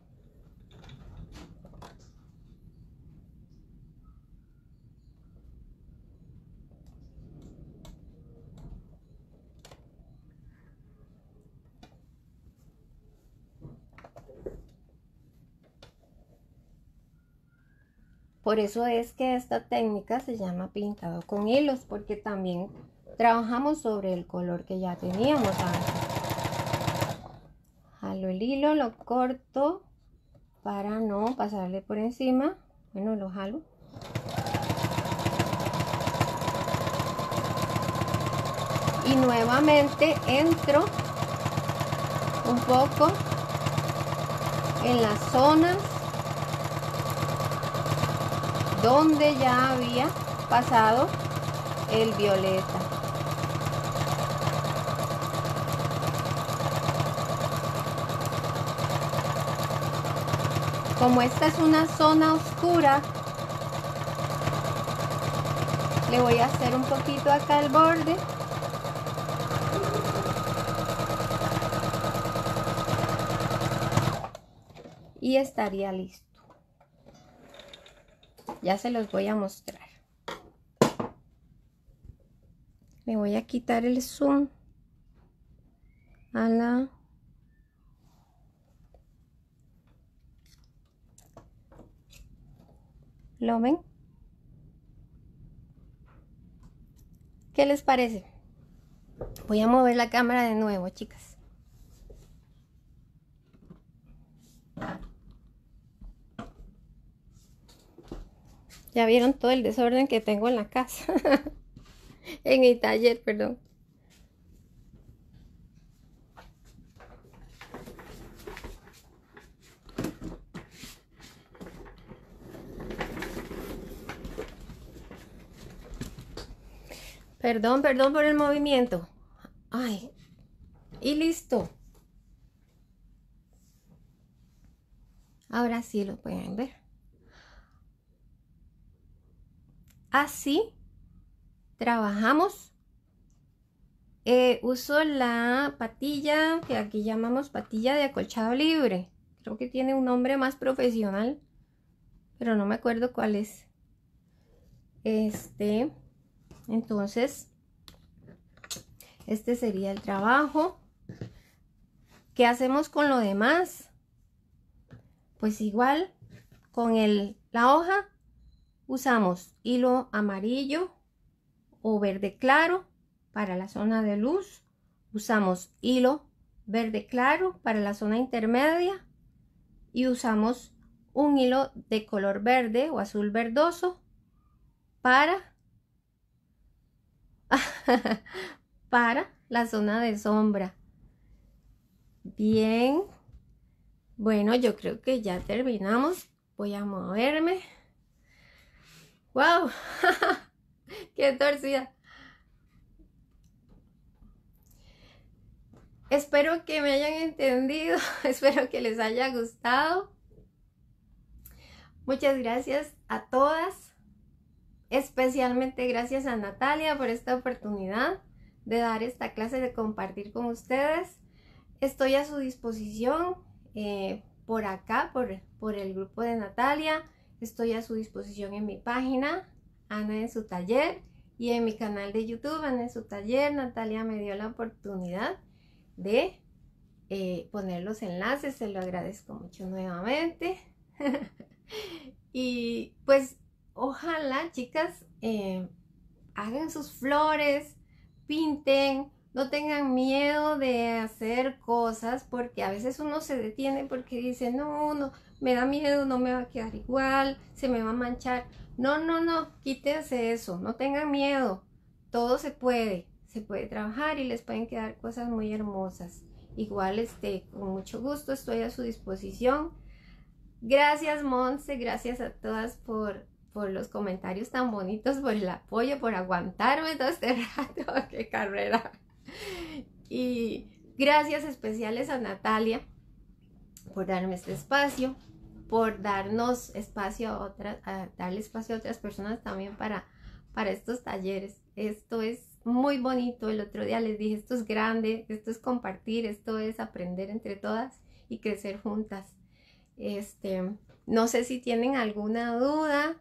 [SPEAKER 1] Por eso es que esta técnica se llama pintado con hilos, porque también trabajamos sobre el color que ya teníamos antes. Jalo el hilo, lo corto para no pasarle por encima. Bueno, lo jalo. Y nuevamente entro un poco en las zonas donde ya había pasado el violeta. Como esta es una zona oscura, le voy a hacer un poquito acá el borde y estaría listo. Ya se los voy a mostrar. Le voy a quitar el zoom a la ¿Lo ven? ¿Qué les parece? Voy a mover la cámara de nuevo, chicas. Ya vieron todo el desorden que tengo en la casa. en mi taller, perdón. Perdón, perdón por el movimiento. Ay. Y listo. Ahora sí lo pueden ver. Así trabajamos. Eh, uso la patilla que aquí llamamos patilla de acolchado libre. Creo que tiene un nombre más profesional, pero no me acuerdo cuál es. Este, entonces, este sería el trabajo. ¿Qué hacemos con lo demás? Pues igual, con el, la hoja Usamos hilo amarillo o verde claro para la zona de luz. Usamos hilo verde claro para la zona intermedia. Y usamos un hilo de color verde o azul verdoso para, para la zona de sombra. Bien. Bueno, yo creo que ya terminamos. Voy a moverme. ¡Wow! ¡Qué torcida! Espero que me hayan entendido, espero que les haya gustado. Muchas gracias a todas, especialmente gracias a Natalia por esta oportunidad de dar esta clase, de compartir con ustedes. Estoy a su disposición eh, por acá, por, por el grupo de Natalia. Estoy a su disposición en mi página, Ana en su taller, y en mi canal de YouTube, Ana en su taller, Natalia me dio la oportunidad de eh, poner los enlaces, se lo agradezco mucho nuevamente. y pues ojalá, chicas, eh, hagan sus flores, pinten, no tengan miedo de hacer cosas, porque a veces uno se detiene porque dice, no, no, me da miedo, no me va a quedar igual, se me va a manchar. No, no, no, quítense eso, no tengan miedo. Todo se puede, se puede trabajar y les pueden quedar cosas muy hermosas. Igual, este, con mucho gusto estoy a su disposición. Gracias, Monse, gracias a todas por, por los comentarios tan bonitos, por el apoyo, por aguantarme todo este rato. ¡Qué carrera! Y gracias especiales a Natalia por darme este espacio, por darnos espacio a otras, darle espacio a otras personas también para, para estos talleres. Esto es muy bonito. El otro día les dije, esto es grande, esto es compartir, esto es aprender entre todas y crecer juntas. Este, no sé si tienen alguna duda.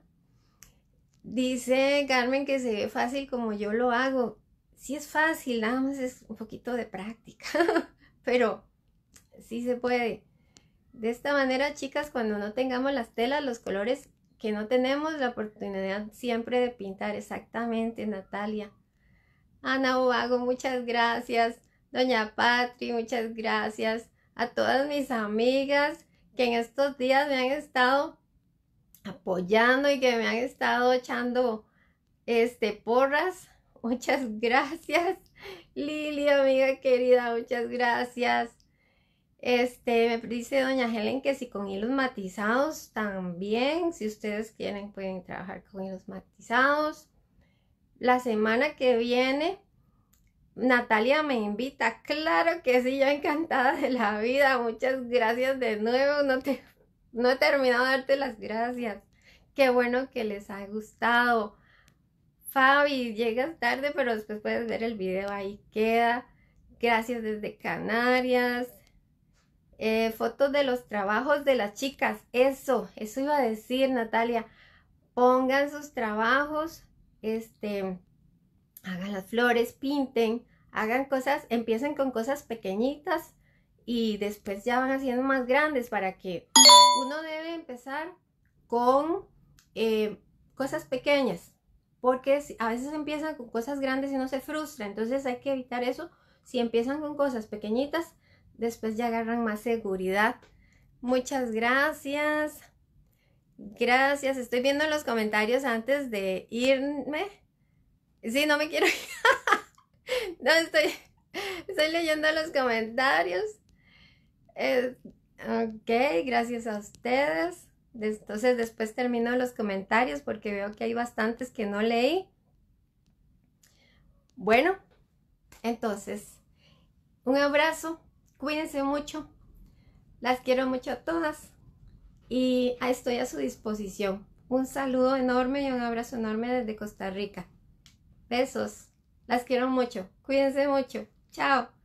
[SPEAKER 1] Dice Carmen que se ve fácil como yo lo hago. Sí es fácil, nada más es un poquito de práctica, pero sí se puede. De esta manera, chicas, cuando no tengamos las telas, los colores que no tenemos, la oportunidad siempre de pintar. Exactamente, Natalia. Ana hago muchas gracias. Doña Patri, muchas gracias. A todas mis amigas que en estos días me han estado apoyando y que me han estado echando este porras. Muchas gracias. Lili, amiga querida, muchas gracias. Este, me dice doña Helen que si con hilos matizados también, si ustedes quieren pueden trabajar con hilos matizados. La semana que viene, Natalia me invita, claro que sí, yo encantada de la vida, muchas gracias de nuevo, no, te, no he terminado de darte las gracias. Qué bueno que les ha gustado. Fabi, llegas tarde, pero después puedes ver el video, ahí queda. Gracias desde Canarias. Eh, fotos de los trabajos de las chicas. Eso, eso iba a decir Natalia. Pongan sus trabajos, este, hagan las flores, pinten, hagan cosas, empiecen con cosas pequeñitas y después ya van haciendo más grandes para que uno debe empezar con eh, cosas pequeñas, porque a veces empiezan con cosas grandes y uno se frustra, entonces hay que evitar eso. Si empiezan con cosas pequeñitas, Después ya agarran más seguridad. Muchas gracias. Gracias. Estoy viendo los comentarios antes de irme. Sí, no me quiero ir. no, estoy, estoy leyendo los comentarios. Eh, ok, gracias a ustedes. Entonces después termino los comentarios porque veo que hay bastantes que no leí. Bueno, entonces, un abrazo. Cuídense mucho. Las quiero mucho a todas. Y estoy a su disposición. Un saludo enorme y un abrazo enorme desde Costa Rica. Besos. Las quiero mucho. Cuídense mucho. Chao.